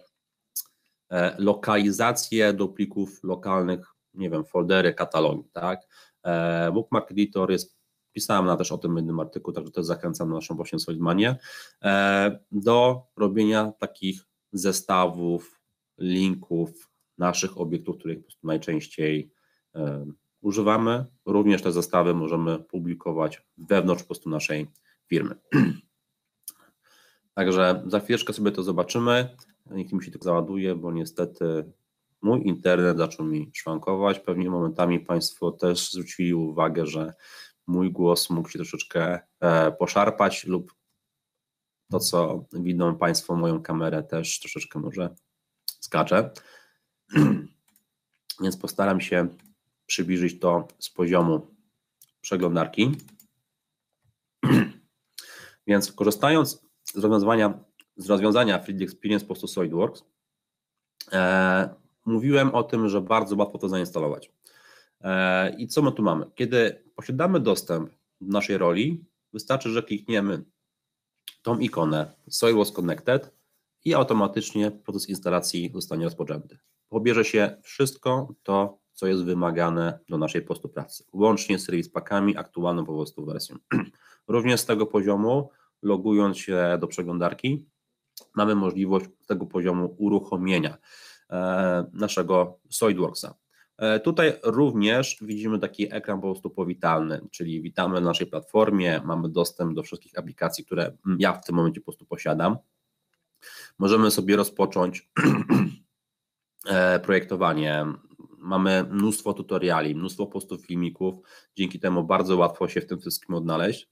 E, lokalizację do plików lokalnych, nie wiem, foldery, katalogi, tak? E, Bookmark Editor jest, pisałem na też o tym w jednym artykuł, także też zachęcam na naszą właśnie Solidmanię, e, do robienia takich zestawów, linków naszych obiektów, których po prostu najczęściej używamy. Również te zestawy możemy publikować wewnątrz po prostu naszej firmy. Także za chwileczkę sobie to zobaczymy nikt mi się tak załaduje, bo niestety mój internet zaczął mi szwankować. Pewnie momentami Państwo też zwrócili uwagę, że mój głos mógł się troszeczkę e, poszarpać lub to, co widzą Państwo, moją kamerę też troszeczkę może skacze. Więc postaram się przybliżyć to z poziomu przeglądarki. Więc korzystając z rozwiązania z rozwiązania Field Experience po prostu SolidWorks, e, mówiłem o tym, że bardzo łatwo to zainstalować. E, I co my tu mamy? Kiedy posiadamy dostęp do naszej roli, wystarczy, że klikniemy tą ikonę SolidWorks Connected i automatycznie proces instalacji zostanie rozpoczęty. Pobierze się wszystko to, co jest wymagane do naszej postu pracy, łącznie z serwis aktualną po prostu wersją. Również z tego poziomu, logując się do przeglądarki, mamy możliwość tego poziomu uruchomienia e, naszego SolidWorksa. E, tutaj również widzimy taki ekran po prostu powitalny, czyli witamy na naszej platformie, mamy dostęp do wszystkich aplikacji, które ja w tym momencie po prostu posiadam. Możemy sobie rozpocząć e, projektowanie. Mamy mnóstwo tutoriali, mnóstwo postów filmików, dzięki temu bardzo łatwo się w tym wszystkim odnaleźć.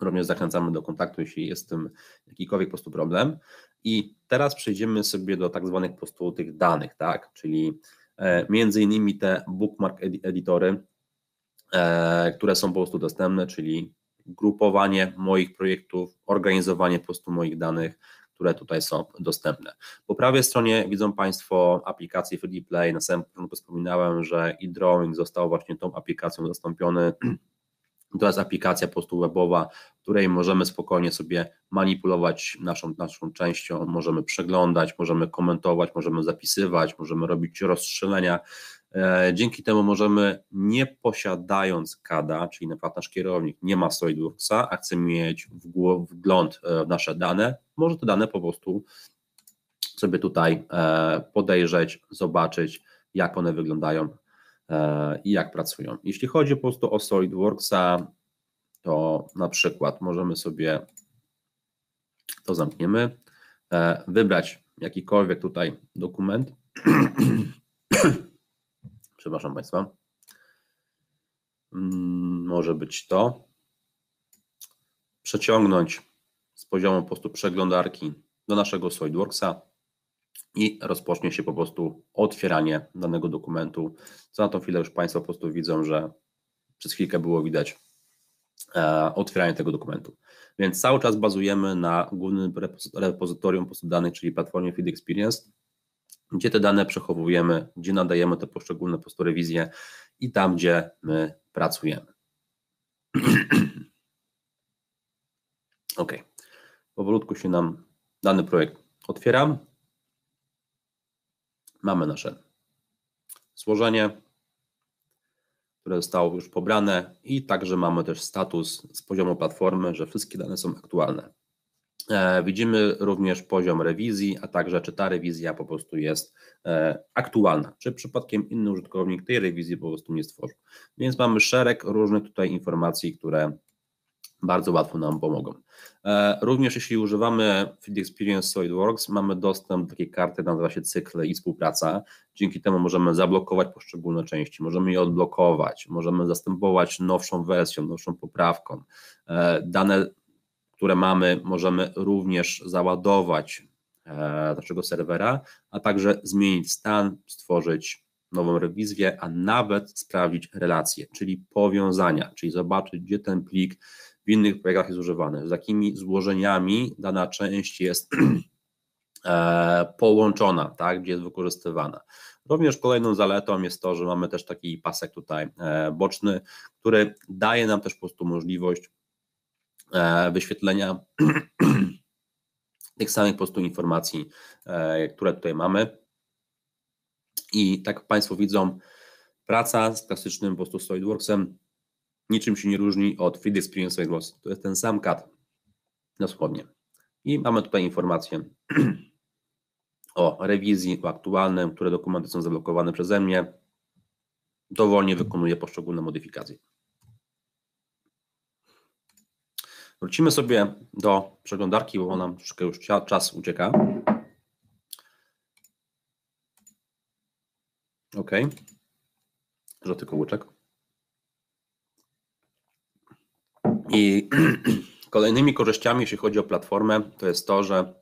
Również zachęcamy do kontaktu, jeśli jest z tym jakikolwiek po prostu problem. I teraz przejdziemy sobie do tak zwanych po prostu tych danych, tak? Czyli e, między innymi te bookmark editory, e, które są po prostu dostępne, czyli grupowanie moich projektów, organizowanie po prostu moich danych, które tutaj są dostępne. Po prawej stronie widzą Państwo aplikację 3D Play. Na samym początku wspominałem, że e-drawing został właśnie tą aplikacją zastąpiony to jest aplikacja po prostu webowa, w której możemy spokojnie sobie manipulować naszą, naszą częścią, możemy przeglądać, możemy komentować, możemy zapisywać, możemy robić rozstrzelenia. E, dzięki temu możemy, nie posiadając KADA, czyli na przykład nasz kierownik nie ma SolidWorksa, a chce mieć wgląd w e, nasze dane, może te dane po prostu sobie tutaj e, podejrzeć, zobaczyć, jak one wyglądają E, i jak pracują. Jeśli chodzi po prostu o SolidWorksa, to na przykład możemy sobie to zamkniemy, e, wybrać jakikolwiek tutaj dokument. Przepraszam Państwa. Mm, może być to. Przeciągnąć z poziomu po prostu przeglądarki do naszego SolidWorksa i rozpocznie się po prostu otwieranie danego dokumentu, co na tą chwilę już Państwo po prostu widzą, że przez chwilkę było widać e, otwieranie tego dokumentu. Więc cały czas bazujemy na głównym repozytorium po prostu danych, czyli platformie Feed Experience, gdzie te dane przechowujemy, gdzie nadajemy te poszczególne po prostu rewizje i tam, gdzie my pracujemy. ok, powolutku się nam dany projekt otwieram. Mamy nasze złożenie, które zostało już pobrane i także mamy też status z poziomu platformy, że wszystkie dane są aktualne. E, widzimy również poziom rewizji, a także czy ta rewizja po prostu jest e, aktualna, czy przypadkiem inny użytkownik tej rewizji po prostu nie stworzył. Więc mamy szereg różnych tutaj informacji, które bardzo łatwo nam pomogą. E, również jeśli używamy Field Experience SolidWorks, mamy dostęp do takiej karty, nazywa się cykle i współpraca. Dzięki temu możemy zablokować poszczególne części, możemy je odblokować, możemy zastępować nowszą wersją, nowszą poprawką. E, dane, które mamy, możemy również załadować e, naszego serwera, a także zmienić stan, stworzyć nową rewizję, a nawet sprawdzić relacje, czyli powiązania, czyli zobaczyć, gdzie ten plik w innych projektach jest używane. Z jakimi złożeniami dana część jest e, połączona, tak, gdzie jest wykorzystywana. Również kolejną zaletą jest to, że mamy też taki pasek tutaj e, boczny, który daje nam też po prostu możliwość e, wyświetlenia tych samych po prostu informacji, które tutaj mamy. I tak Państwo widzą, praca z klasycznym po prostu SolidWorksem niczym się nie różni od Field Experience Loss. To jest ten sam CAD, dosłownie. I mamy tutaj informację o rewizji, o aktualnym, które dokumenty są zablokowane przeze mnie. Dowolnie wykonuję poszczególne modyfikacje. Wrócimy sobie do przeglądarki, bo nam troszkę już czas ucieka. OK. Żółty kołyczek. I kolejnymi korzyściami, jeśli chodzi o platformę, to jest to, że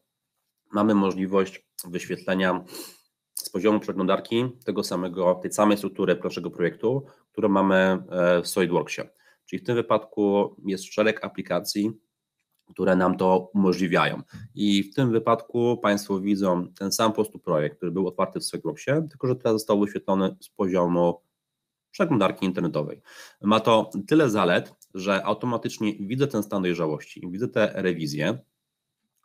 mamy możliwość wyświetlenia z poziomu przeglądarki tego samego, tej samej struktury naszego projektu, którą mamy e, w SolidWorksie. Czyli w tym wypadku jest szereg aplikacji, które nam to umożliwiają. I w tym wypadku Państwo widzą ten sam po prostu projekt, który był otwarty w SolidWorksie, tylko że teraz został wyświetlony z poziomu przeglądarki internetowej. Ma to tyle zalet, że automatycznie widzę ten stan dojrzałości, widzę te rewizje,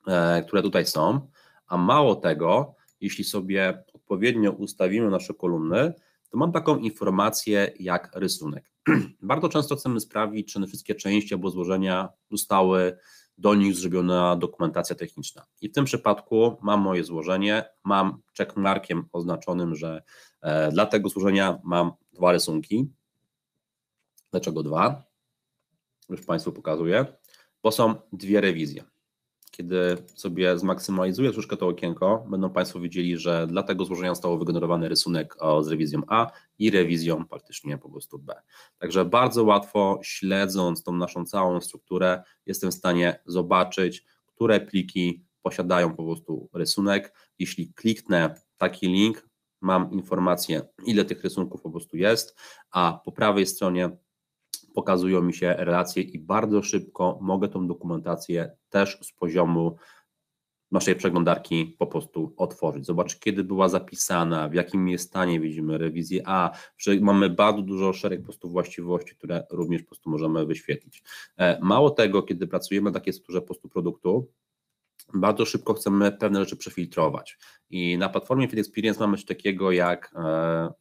e, które tutaj są, a mało tego, jeśli sobie odpowiednio ustawimy nasze kolumny, to mam taką informację jak rysunek. Bardzo często chcemy sprawdzić, czy wszystkie części albo złożenia zostały do nich zrobiona dokumentacja techniczna. I w tym przypadku mam moje złożenie, mam checkmarkiem oznaczonym, że e, dla tego złożenia mam dwa rysunki. Dlaczego dwa? Już Państwu pokazuję. Bo są dwie rewizje. Kiedy sobie zmaksymalizuję troszkę to okienko, będą Państwo widzieli, że dla tego złożenia został wygenerowany rysunek z rewizją A i rewizją praktycznie po prostu B. Także bardzo łatwo, śledząc tą naszą całą strukturę, jestem w stanie zobaczyć, które pliki posiadają po prostu rysunek. Jeśli kliknę taki link, mam informację, ile tych rysunków po prostu jest, a po prawej stronie pokazują mi się relacje i bardzo szybko mogę tą dokumentację też z poziomu naszej przeglądarki po prostu otworzyć. Zobacz, kiedy była zapisana, w jakim jest stanie, widzimy rewizję A, mamy bardzo dużo szereg po prostu właściwości, które również po prostu możemy wyświetlić. E, mało tego, kiedy pracujemy w takiej strukturze po prostu produktu, bardzo szybko chcemy pewne rzeczy przefiltrować. I na platformie Fit Experience mamy coś takiego jak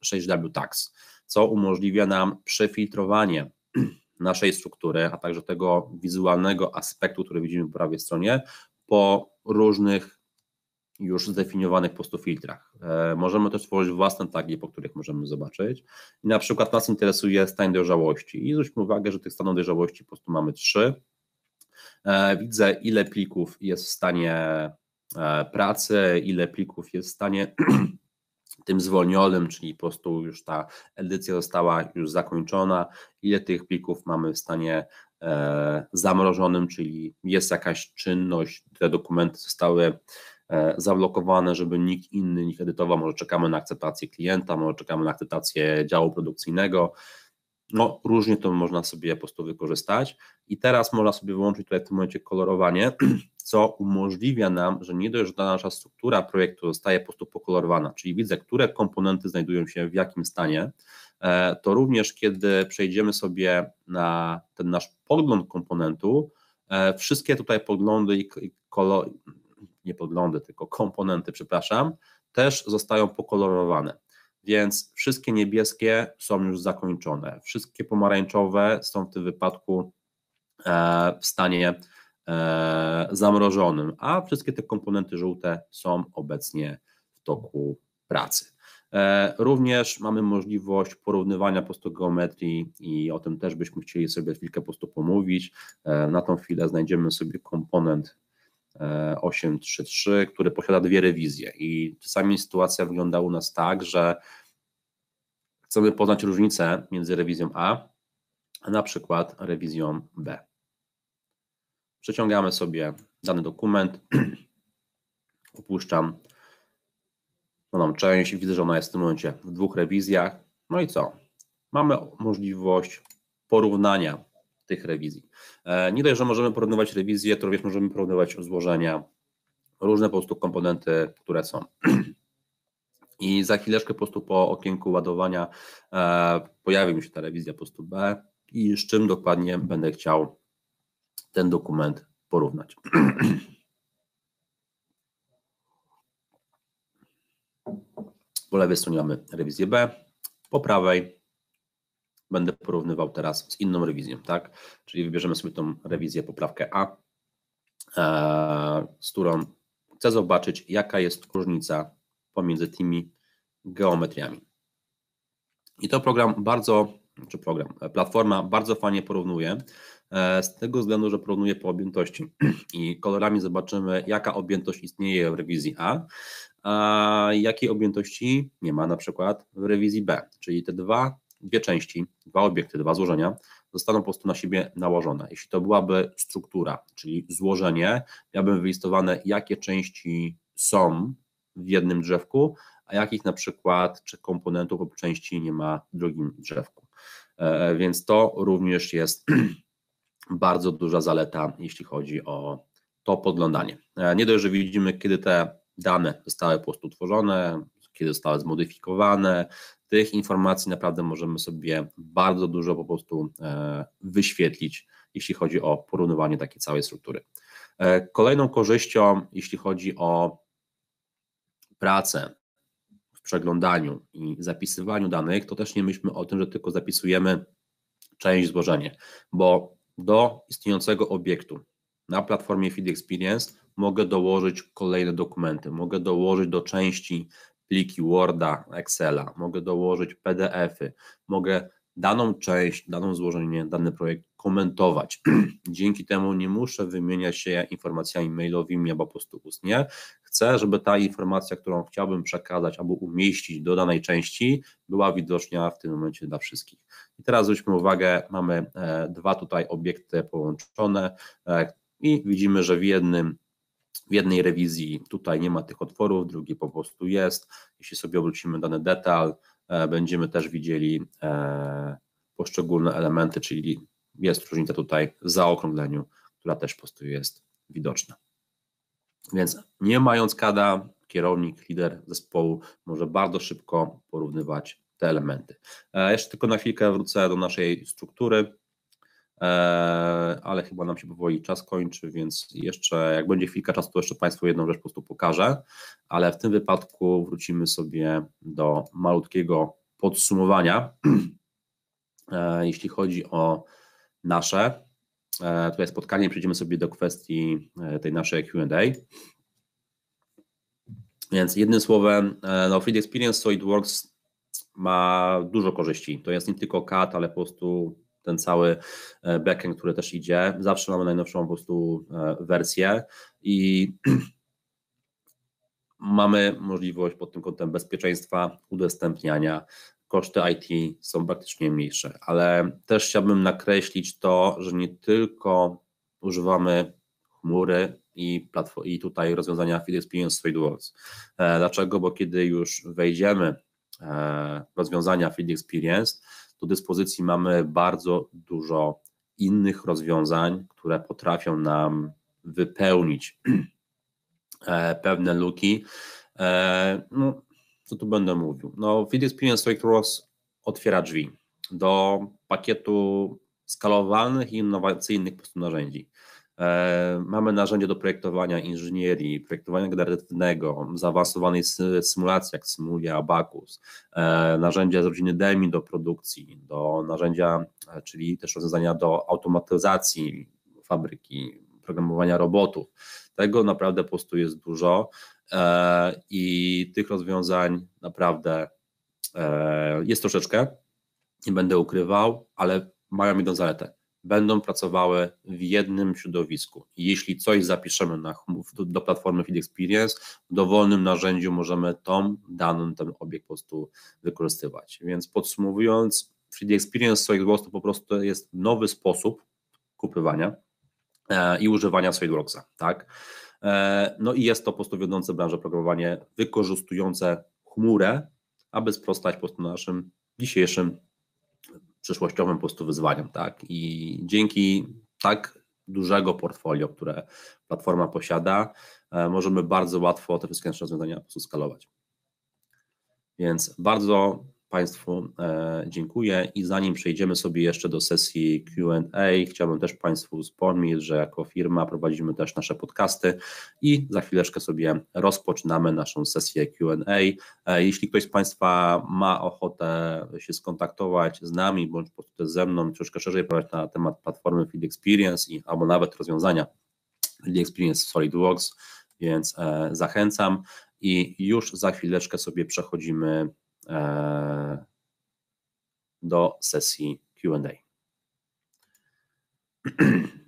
6W e, Tax, co umożliwia nam przefiltrowanie naszej struktury, a także tego wizualnego aspektu, który widzimy po prawej stronie, po różnych już zdefiniowanych po prostu filtrach. E, możemy też tworzyć własne tagi, po których możemy zobaczyć. I na przykład nas interesuje stan dojrzałości. I zwróćmy uwagę, że tych stanów dojrzałości po prostu mamy trzy E, widzę, ile plików jest w stanie e, pracy, ile plików jest w stanie tym zwolnionym, czyli po prostu już ta edycja została już zakończona, ile tych plików mamy w stanie e, zamrożonym, czyli jest jakaś czynność, te dokumenty zostały zablokowane, żeby nikt inny nie edytował, może czekamy na akceptację klienta, może czekamy na akceptację działu produkcyjnego, no różnie to można sobie po prostu wykorzystać. I teraz można sobie wyłączyć tutaj w tym momencie kolorowanie, co umożliwia nam, że nie dość, że nasza struktura projektu zostaje po prostu pokolorowana, czyli widzę, które komponenty znajdują się w jakim stanie, e, to również kiedy przejdziemy sobie na ten nasz podgląd komponentu, e, wszystkie tutaj podglądy i kolory nie podglądy, tylko komponenty, przepraszam, też zostają pokolorowane. Więc wszystkie niebieskie są już zakończone. Wszystkie pomarańczowe są w tym wypadku e, w stanie e, zamrożonym, a wszystkie te komponenty żółte są obecnie w toku pracy. E, również mamy możliwość porównywania prostu geometrii i o tym też byśmy chcieli sobie chwilkę po prostu pomówić. Na tą chwilę znajdziemy sobie komponent 833, który posiada dwie rewizje. I czasami sytuacja wygląda u nas tak, że chcemy poznać różnicę między rewizją A, a na przykład rewizją B. Przeciągamy sobie dany dokument, opuszczam daną część, widzę, że ona jest w tym momencie w dwóch rewizjach. No i co? Mamy możliwość porównania tych rewizji. E, nie dość, że możemy porównywać rewizje, to również możemy porównywać złożenia, różne po prostu komponenty, które są. I za chwileczkę po prostu po okienku ładowania e, pojawi mi się ta rewizja po prostu B i z czym dokładnie będę chciał ten dokument porównać. Po lewej stronie mamy rewizję B, po prawej będę porównywał teraz z inną rewizją, tak? Czyli wybierzemy sobie tą rewizję, poprawkę A, e, z którą chcę zobaczyć, jaka jest różnica pomiędzy tymi geometriami. I to program bardzo, czy program, e, platforma bardzo fajnie porównuje, e, z tego względu, że porównuje po objętości i kolorami zobaczymy, jaka objętość istnieje w rewizji A, a jakiej objętości nie ma na przykład w rewizji B, czyli te dwa dwie części, dwa obiekty, dwa złożenia zostaną po prostu na siebie nałożone. Jeśli to byłaby struktura, czyli złożenie, miałbym wylistowane, jakie części są w jednym drzewku, a jakich na przykład czy komponentów lub części nie ma w drugim drzewku. E, więc to również jest bardzo duża zaleta, jeśli chodzi o to podglądanie. E, nie dość, że widzimy, kiedy te dane zostały po prostu tworzone, kiedy zostały zmodyfikowane. Tych informacji naprawdę możemy sobie bardzo dużo po prostu e, wyświetlić, jeśli chodzi o porównywanie takiej całej struktury. E, kolejną korzyścią, jeśli chodzi o pracę w przeglądaniu i zapisywaniu danych, to też nie myślmy o tym, że tylko zapisujemy część złożenie, bo do istniejącego obiektu na platformie Feed Experience mogę dołożyć kolejne dokumenty, mogę dołożyć do części pliki Worda, Excela, mogę dołożyć PDFy, mogę daną część, daną złożenie, dany projekt komentować. Dzięki temu nie muszę wymieniać się informacjami mailowymi albo po prostu ustnie. Chcę, żeby ta informacja, którą chciałbym przekazać albo umieścić do danej części, była widoczna w tym momencie dla wszystkich. I teraz zwróćmy uwagę, mamy e, dwa tutaj obiekty połączone e, i widzimy, że w jednym w jednej rewizji tutaj nie ma tych otworów, drugi po prostu jest. Jeśli sobie obrócimy dany detal, e, będziemy też widzieli e, poszczególne elementy, czyli jest różnica tutaj w zaokrągleniu, która też po prostu jest widoczna. Więc nie mając kada, kierownik, lider zespołu może bardzo szybko porównywać te elementy. E, jeszcze tylko na chwilkę wrócę do naszej struktury. E, ale chyba nam się powoli czas kończy, więc jeszcze jak będzie chwilka czasu, to jeszcze Państwu jedną rzecz po prostu pokażę, ale w tym wypadku wrócimy sobie do malutkiego podsumowania, e, jeśli chodzi o nasze e, tutaj spotkanie, przejdziemy sobie do kwestii tej naszej Q&A. Więc jednym słowem, no Free Experience SolidWorks ma dużo korzyści. To jest nie tylko CAD, ale po prostu ten cały e, backend, który też idzie. Zawsze mamy najnowszą po prostu e, wersję i mamy możliwość pod tym kątem bezpieczeństwa udostępniania. Koszty IT są praktycznie mniejsze, ale też chciałbym nakreślić to, że nie tylko używamy chmury i, platform, i tutaj rozwiązania Field Experience SoilWorks. E, dlaczego? Bo kiedy już wejdziemy rozwiązania Feed Experience, do dyspozycji mamy bardzo dużo innych rozwiązań, które potrafią nam wypełnić e, pewne luki. E, no, co tu będę mówił? No, Fit Experience Factors otwiera drzwi do pakietu skalowanych i innowacyjnych narzędzi. E, mamy narzędzie do projektowania inżynierii, projektowania generatywnego, zaawansowanej symulacji, jak symuluje Abacus, e, narzędzia z rodziny DEMI do produkcji, do narzędzia, e, czyli też rozwiązania do automatyzacji fabryki, programowania robotów. Tego naprawdę po prostu jest dużo i tych rozwiązań naprawdę jest troszeczkę, nie będę ukrywał, ale mają jedną zaletę będą pracowały w jednym środowisku. Jeśli coś zapiszemy na, do, platformy Feed Experience, w dowolnym narzędziu możemy tą daną, ten obiekt po prostu wykorzystywać. Więc podsumowując, Feed Experience SolidWorks to po prostu jest nowy sposób kupywania e, i używania SolidWorksa, tak? E, no i jest to po prostu wiodące branże programowanie wykorzystujące chmurę, aby sprostać po prostu naszym dzisiejszym przyszłościowym po prostu wyzwaniem, tak? I dzięki tak dużego portfolio, które platforma posiada, e, możemy bardzo łatwo te wszystkie nasze rozwiązania po prostu skalować. Więc bardzo Państwu e, dziękuję i zanim przejdziemy sobie jeszcze do sesji QA, chciałbym też Państwu wspomnieć, że jako firma prowadzimy też nasze podcasty i za chwileczkę sobie rozpoczynamy naszą sesję QA. E, jeśli ktoś z Państwa ma ochotę się skontaktować z nami bądź po prostu ze mną, troszkę szerzej porozmawiać na temat platformy Field Experience i, albo nawet rozwiązania Field Experience SolidWorks, więc e, zachęcam i już za chwileczkę sobie przechodzimy E, do sesji QA.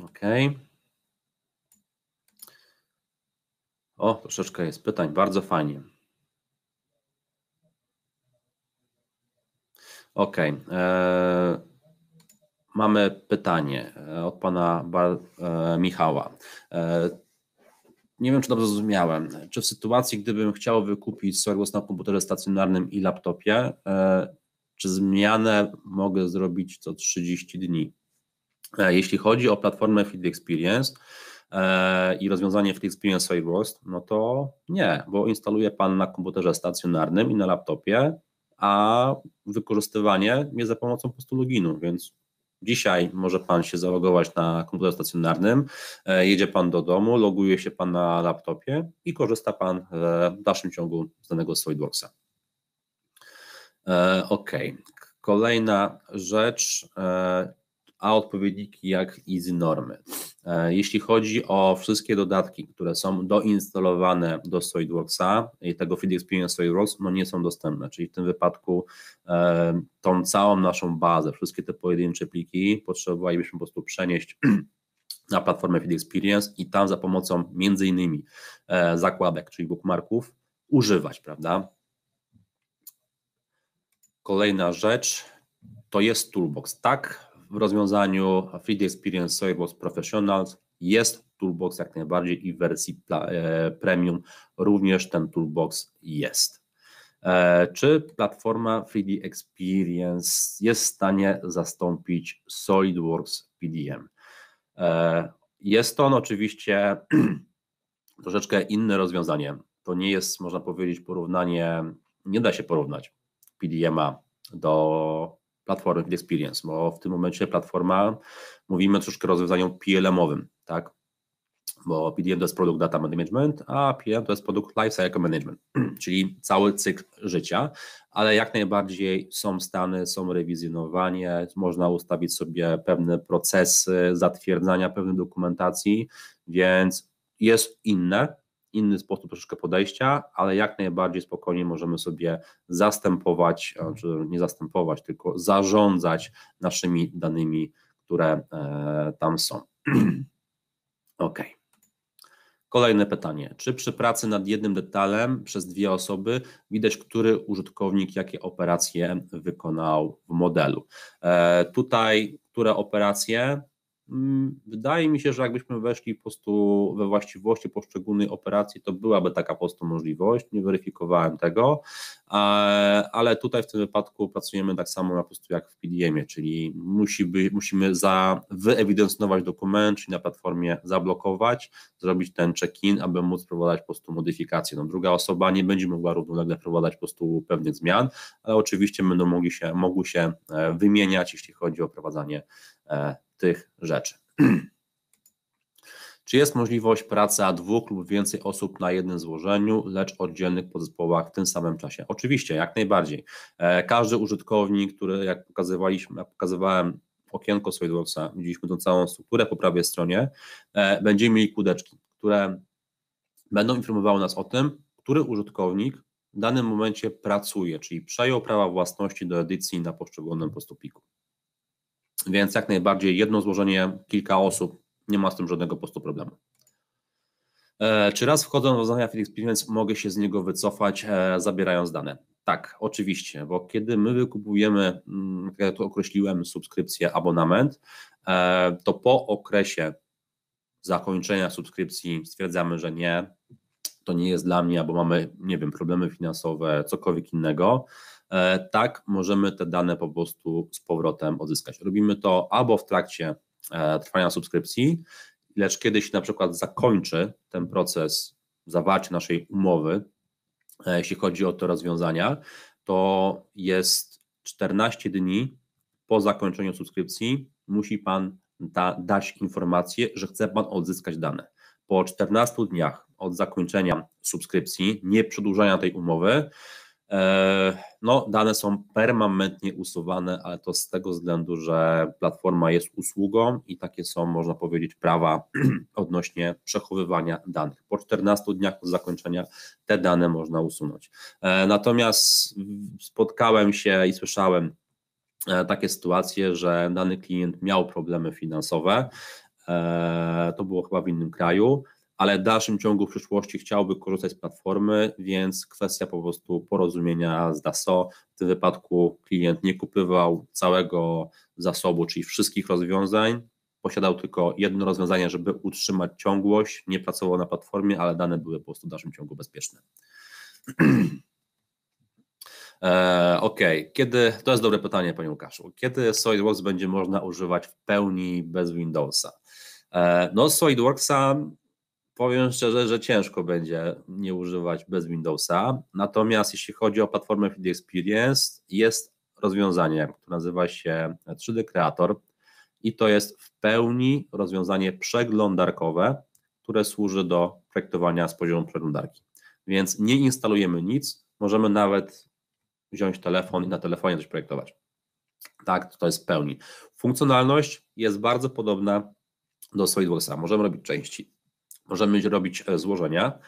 OK. O, troszeczkę jest pytań, bardzo fajnie. OK. Eee, mamy pytanie e, od pana Bar- e, Michała. E, nie wiem, czy dobrze zrozumiałem, czy w sytuacji, gdybym chciał wykupić Sourgos na komputerze stacjonarnym i laptopie, e, czy zmianę mogę zrobić co 30 dni? E, jeśli chodzi o platformę Feed Experience e, i rozwiązanie Feed Experience Sourgos, no to nie, bo instaluje Pan na komputerze stacjonarnym i na laptopie, a wykorzystywanie jest za pomocą po prostu loginu, więc Dzisiaj może Pan się zalogować na komputerze stacjonarnym, e, jedzie Pan do domu, loguje się Pan na laptopie i korzysta Pan e, w dalszym ciągu z danego SolidWorksa. E, ok, kolejna rzecz, a odpowiedniki jak EasyNormy. E, jeśli chodzi o wszystkie dodatki, które są doinstalowane do SolidWorksa i tego Field Experience SolidWorks, no nie są dostępne, czyli w tym wypadku e, tą całą naszą bazę, wszystkie te pojedyncze pliki potrzebowalibyśmy po prostu przenieść na platformę Field Experience i tam za pomocą między innymi e, zakładek, czyli bookmarków używać, prawda? Kolejna rzecz to jest Toolbox. Tak, w rozwiązaniu Fleet Experience Soybox Professionals jest toolbox jak najbardziej i w wersji e, premium również ten toolbox jest. E, czy platforma 3D Experience jest w stanie zastąpić SolidWorks PDM? E, jest to on oczywiście troszeczkę inne rozwiązanie. To nie jest, można powiedzieć, porównanie, nie da się porównać PDMA do platformy Experience, bo w tym momencie platforma, mówimy troszkę o rozwiązaniu PLM-owym, tak? Bo PDM to jest produkt Data Management, a PLM to jest produkt Lifecycle Management, czyli cały cykl życia, ale jak najbardziej są stany, są rewizjonowanie, można ustawić sobie pewne procesy zatwierdzania pewnej dokumentacji, więc jest inne, inny sposób troszeczkę podejścia, ale jak najbardziej spokojnie możemy sobie zastępować, e, czy nie zastępować, tylko zarządzać naszymi danymi, które e, tam są. ok. Kolejne pytanie. Czy przy pracy nad jednym detalem przez dwie osoby widać, który użytkownik jakie operacje wykonał w modelu? E, tutaj, które operacje Mm, wydaje mi się, że jakbyśmy weszli po prostu we właściwości poszczególnej operacji, to byłaby taka po prostu możliwość. Nie weryfikowałem tego, e, ale tutaj w tym wypadku pracujemy tak samo na prostu jak w PDM-ie, czyli musi by, musimy za, wyewidencjonować dokument, czyli na platformie zablokować, zrobić ten check-in, aby móc wprowadzać po prostu modyfikacje. No, druga osoba nie będzie mogła równolegle wprowadzać po prostu pewnych zmian, ale oczywiście będą mogli się, mogły się e, wymieniać, jeśli chodzi o prowadzenie E, tych rzeczy. Czy jest możliwość praca dwóch lub więcej osób na jednym złożeniu, lecz oddzielnych podzespołach w tym samym czasie? Oczywiście, jak najbardziej. E, każdy użytkownik, który, jak pokazywaliśmy, jak pokazywałem okienko SolidWorksa, widzieliśmy tą całą strukturę po prawej stronie, e, będzie mieli kudeczki, które będą informowały nas o tym, który użytkownik w danym momencie pracuje, czyli przejął prawa własności do edycji na poszczególnym postupiku. Więc jak najbardziej jedno złożenie, kilka osób, nie ma z tym żadnego po prostu problemu. E, czy raz wchodząc w rozwiązania Felix Experience mogę się z niego wycofać, e, zabierając dane? Tak, oczywiście, bo kiedy my wykupujemy, mm, jak ja to określiłem, subskrypcję, abonament, e, to po okresie zakończenia subskrypcji stwierdzamy, że nie, to nie jest dla mnie, albo mamy, nie wiem, problemy finansowe, cokolwiek innego, E, tak możemy te dane po prostu z powrotem odzyskać. Robimy to albo w trakcie e, trwania subskrypcji, lecz kiedyś na przykład zakończy ten proces zawarcia naszej umowy, e, jeśli chodzi o te rozwiązania, to jest 14 dni po zakończeniu subskrypcji musi Pan da, dać informację, że chce Pan odzyskać dane. Po 14 dniach od zakończenia subskrypcji, nie przedłużania tej umowy, E, no, dane są permanentnie usuwane, ale to z tego względu, że platforma jest usługą i takie są, można powiedzieć, prawa odnośnie przechowywania danych. Po 14 dniach od zakończenia te dane można usunąć. E, natomiast spotkałem się i słyszałem e, takie sytuacje, że dany klient miał problemy finansowe. To było chyba w innym kraju ale w dalszym ciągu w przyszłości chciałby korzystać z platformy, więc kwestia po prostu porozumienia z DASO. W tym wypadku klient nie kupywał całego zasobu, czyli wszystkich rozwiązań, posiadał tylko jedno rozwiązanie, żeby utrzymać ciągłość, nie pracował na platformie, ale dane były po prostu w dalszym ciągu bezpieczne. E, ok, kiedy, to jest dobre pytanie, panie Łukaszu. Kiedy SolidWorks będzie można używać w pełni bez Windowsa? E, no, SolidWorksa powiem szczerze, że ciężko będzie nie używać bez Windowsa. Natomiast jeśli chodzi o platformę 3 Experience, jest rozwiązanie, które nazywa się 3D Creator i to jest w pełni rozwiązanie przeglądarkowe, które służy do projektowania z poziomu przeglądarki. Więc nie instalujemy nic, możemy nawet wziąć telefon i na telefonie coś projektować. Tak, to jest w pełni. Funkcjonalność jest bardzo podobna do SolidWorksa. Możemy robić części, możemy robić e, złożenia.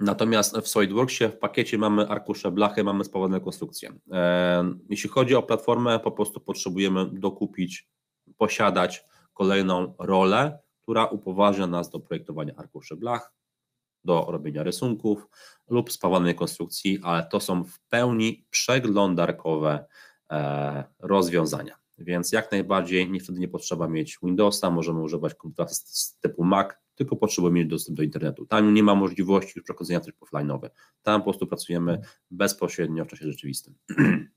Natomiast w SolidWorksie w pakiecie mamy arkusze blachy, mamy spawane konstrukcje. E, jeśli chodzi o platformę, po prostu potrzebujemy dokupić, posiadać kolejną rolę, która upoważnia nas do projektowania arkuszy blach, do robienia rysunków lub spawanej konstrukcji, ale to są w pełni przeglądarkowe e, rozwiązania. Więc jak najbardziej nie, wtedy nie potrzeba mieć Windowsa, możemy używać komputera z typu Mac, tylko potrzebujemy mieć dostęp do internetu. Tam nie ma możliwości już przechodzenia w tryb offline'owy. Tam po prostu pracujemy bezpośrednio w czasie rzeczywistym.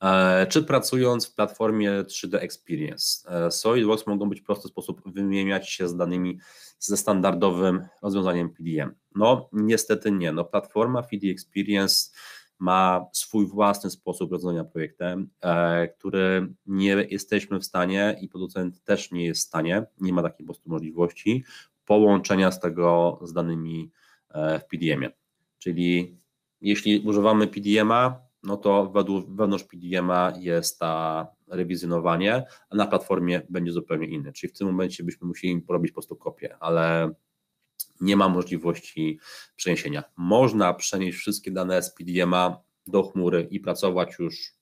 E, czy pracując w platformie 3D Experience, e, SolidWorks mogą być w prosty sposób wymieniać się z danymi ze standardowym rozwiązaniem PDM? No, niestety nie. No, platforma 3D Experience ma swój własny sposób rodzenia projektem, e, który nie jesteśmy w stanie i producent też nie jest w stanie, nie ma takiej po prostu możliwości połączenia z tego z danymi e, w PDM-ie. Czyli jeśli używamy PDM-a, no to wewnątrz PDM-a jest ta rewizjonowanie, a na platformie będzie zupełnie inny. Czyli w tym momencie byśmy musieli porobić po prostu kopię, ale nie ma możliwości przeniesienia. Można przenieść wszystkie dane z PDMA do chmury i pracować już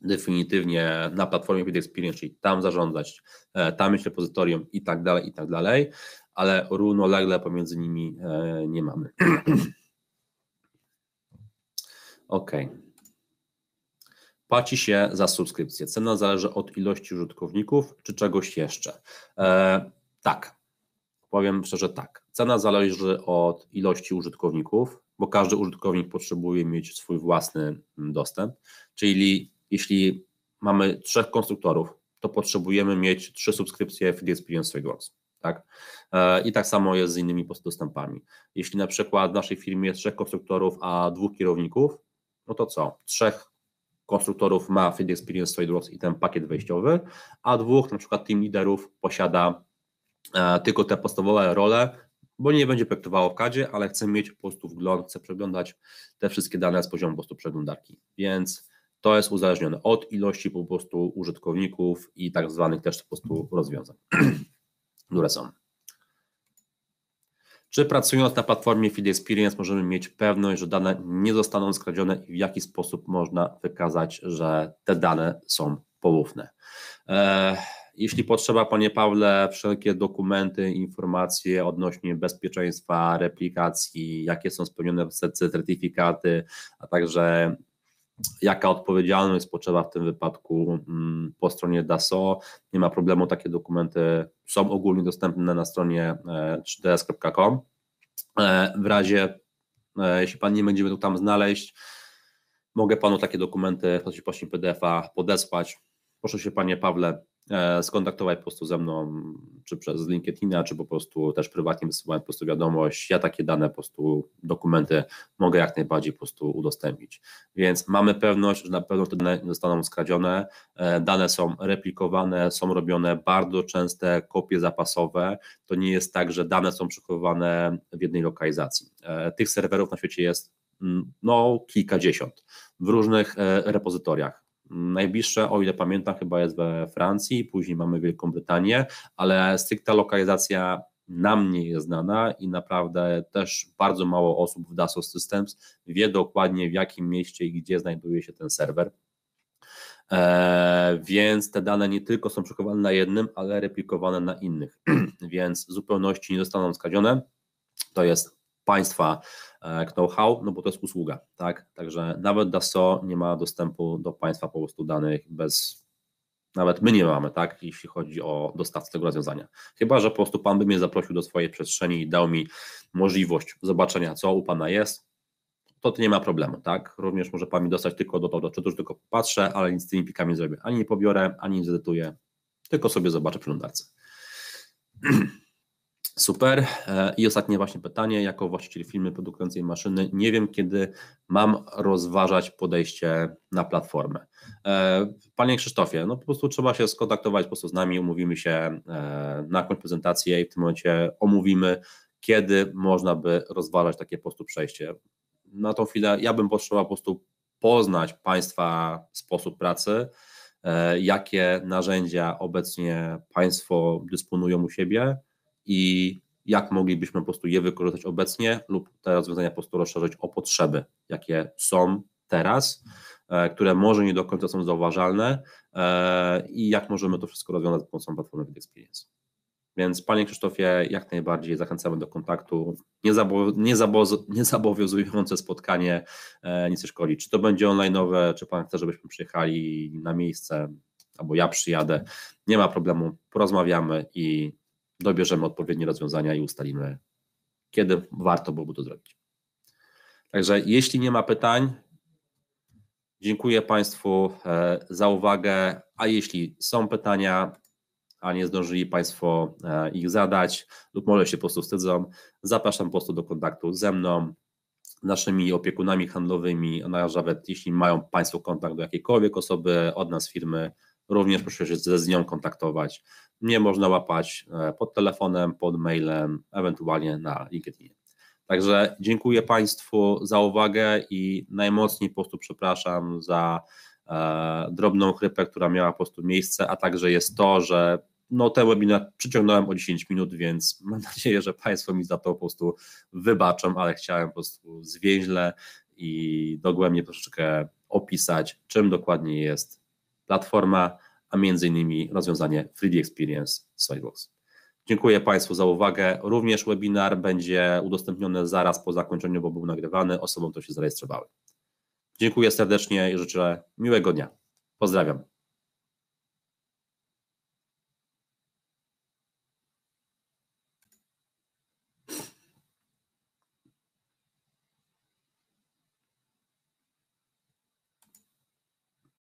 definitywnie na platformie PD Experience, czyli tam zarządzać, e, tam mieć repozytorium i tak dalej, i tak dalej, ale równolegle pomiędzy nimi e, nie mamy. ok. Płaci się za subskrypcję. Cena zależy od ilości użytkowników czy czegoś jeszcze. E, tak, powiem szczerze tak. Cena zależy od ilości użytkowników, bo każdy użytkownik potrzebuje mieć swój własny dostęp. Czyli jeśli mamy trzech konstruktorów, to potrzebujemy mieć trzy subskrypcje Free Experience Frameworks. Tak? E, I tak samo jest z innymi dostępami. Jeśli na przykład w naszej firmie jest trzech konstruktorów, a dwóch kierowników, no to co? Trzech konstruktorów ma Field Experience Frameworks i ten pakiet wejściowy, a dwóch na przykład team liderów posiada e, tylko te podstawowe role, bo nie będzie projektowało w kadzie, ale chcę mieć po prostu wgląd, chcę przeglądać te wszystkie dane z poziomu po prostu przeglądarki. Więc to jest uzależnione od ilości po prostu użytkowników i tak zwanych też po prostu rozwiązań, które są. Czy pracując na platformie Feed Experience możemy mieć pewność, że dane nie zostaną skradzione i w jaki sposób można wykazać, że te dane są poufne? Eee jeśli potrzeba, panie Pawle, wszelkie dokumenty, informacje odnośnie bezpieczeństwa replikacji, jakie są spełnione certyfikaty, a także jaka odpowiedzialność potrzeba w tym wypadku mm, po stronie DASO. Nie ma problemu, takie dokumenty są ogólnie dostępne na stronie 3ds.com. E, e, w razie, e, jeśli pan nie będzie mógł tam znaleźć, mogę panu takie dokumenty w postaci PDF-a podesłać. Proszę się panie Pawle E, skontaktować po prostu ze mną, czy przez LinkedIna, czy po prostu też prywatnie wysyłając po prostu wiadomość, ja takie dane po prostu, dokumenty mogę jak najbardziej po prostu udostępnić. Więc mamy pewność, że na pewno te dane zostaną skradzione, e, dane są replikowane, są robione bardzo częste kopie zapasowe, to nie jest tak, że dane są przechowywane w jednej lokalizacji. E, tych serwerów na świecie jest mm, no kilkadziesiąt w różnych repozytoriach Najbliższe, o ile pamiętam, chyba jest we Francji, później mamy Wielką Brytanię, ale stricta lokalizacja nam nie jest znana i naprawdę też bardzo mało osób w Dassault Systems wie dokładnie w jakim mieście i gdzie znajduje się ten serwer. Eee, więc te dane nie tylko są przechowane na jednym, ale replikowane na innych, więc w zupełności nie zostaną skadzione. To jest państwa e, know-how, no bo to jest usługa, tak? Także nawet DASO nie ma dostępu do państwa po prostu danych bez. Nawet my nie mamy, tak, jeśli chodzi o dostawcę tego rozwiązania. Chyba, że po prostu Pan by mnie zaprosił do swojej przestrzeni i dał mi możliwość zobaczenia, co u Pana jest, to, to nie ma problemu, tak? Również może Pan mi dostać tylko do tego, czy to, tylko patrzę, ale nic z tymi pikami nie zrobię. Ani nie pobiorę, ani nie zedytuję, tylko sobie zobaczę lądarce. Super. E, I ostatnie właśnie pytanie. Jako właściciel firmy produkującej maszyny, nie wiem, kiedy mam rozważać podejście na platformę. E, panie Krzysztofie, no po prostu trzeba się skontaktować po prostu z nami, umówimy się e, na jakąś prezentację i w tym momencie omówimy, kiedy można by rozważać takie po prostu przejście. Na tą chwilę ja bym potrzebował po prostu poznać Państwa sposób pracy, jakie narzędzia obecnie Państwo dysponują u siebie i jak moglibyśmy po prostu je wykorzystać obecnie lub te rozwiązania po prostu rozszerzyć o potrzeby, jakie są teraz, e, które może nie do końca są zauważalne e, i jak możemy to wszystko rozwiązać za pomocą platformy Fit Experience. Więc Panie Krzysztofie, jak najbardziej zachęcamy do kontaktu. Niezobowiązujące spotkanie, e, nic nie szkodzi. Czy to będzie online, czy Pan chce, żebyśmy przyjechali na miejsce, albo ja przyjadę. Nie ma problemu, porozmawiamy i dobierzemy odpowiednie rozwiązania i ustalimy, kiedy warto byłoby to zrobić. Także jeśli nie ma pytań, dziękuję Państwu e, za uwagę, a jeśli są pytania, a nie zdążyli Państwo e, ich zadać lub może się po prostu wstydzą, zapraszam po prostu do kontaktu ze mną, naszymi opiekunami handlowymi, a nawet jeśli mają Państwo kontakt do jakiejkolwiek osoby od nas, firmy, również proszę się z nią kontaktować mnie można łapać e, pod telefonem, pod mailem, ewentualnie na LinkedInie. Także dziękuję Państwu za uwagę i najmocniej po prostu przepraszam za e, drobną chrypę, która miała po prostu miejsce, a także jest to, że no, ten webinar przyciągnąłem o 10 minut, więc mam nadzieję, że Państwo mi za to po prostu wybaczą, ale chciałem po prostu zwięźle i dogłębnie troszeczkę opisać, czym dokładnie jest platforma, a między innymi rozwiązanie 3D Experience SolidWorks. Dziękuję Państwu za uwagę. Również webinar będzie udostępniony zaraz po zakończeniu, bo był nagrywany osobom, które się zarejestrowały. Dziękuję serdecznie i życzę miłego dnia. Pozdrawiam.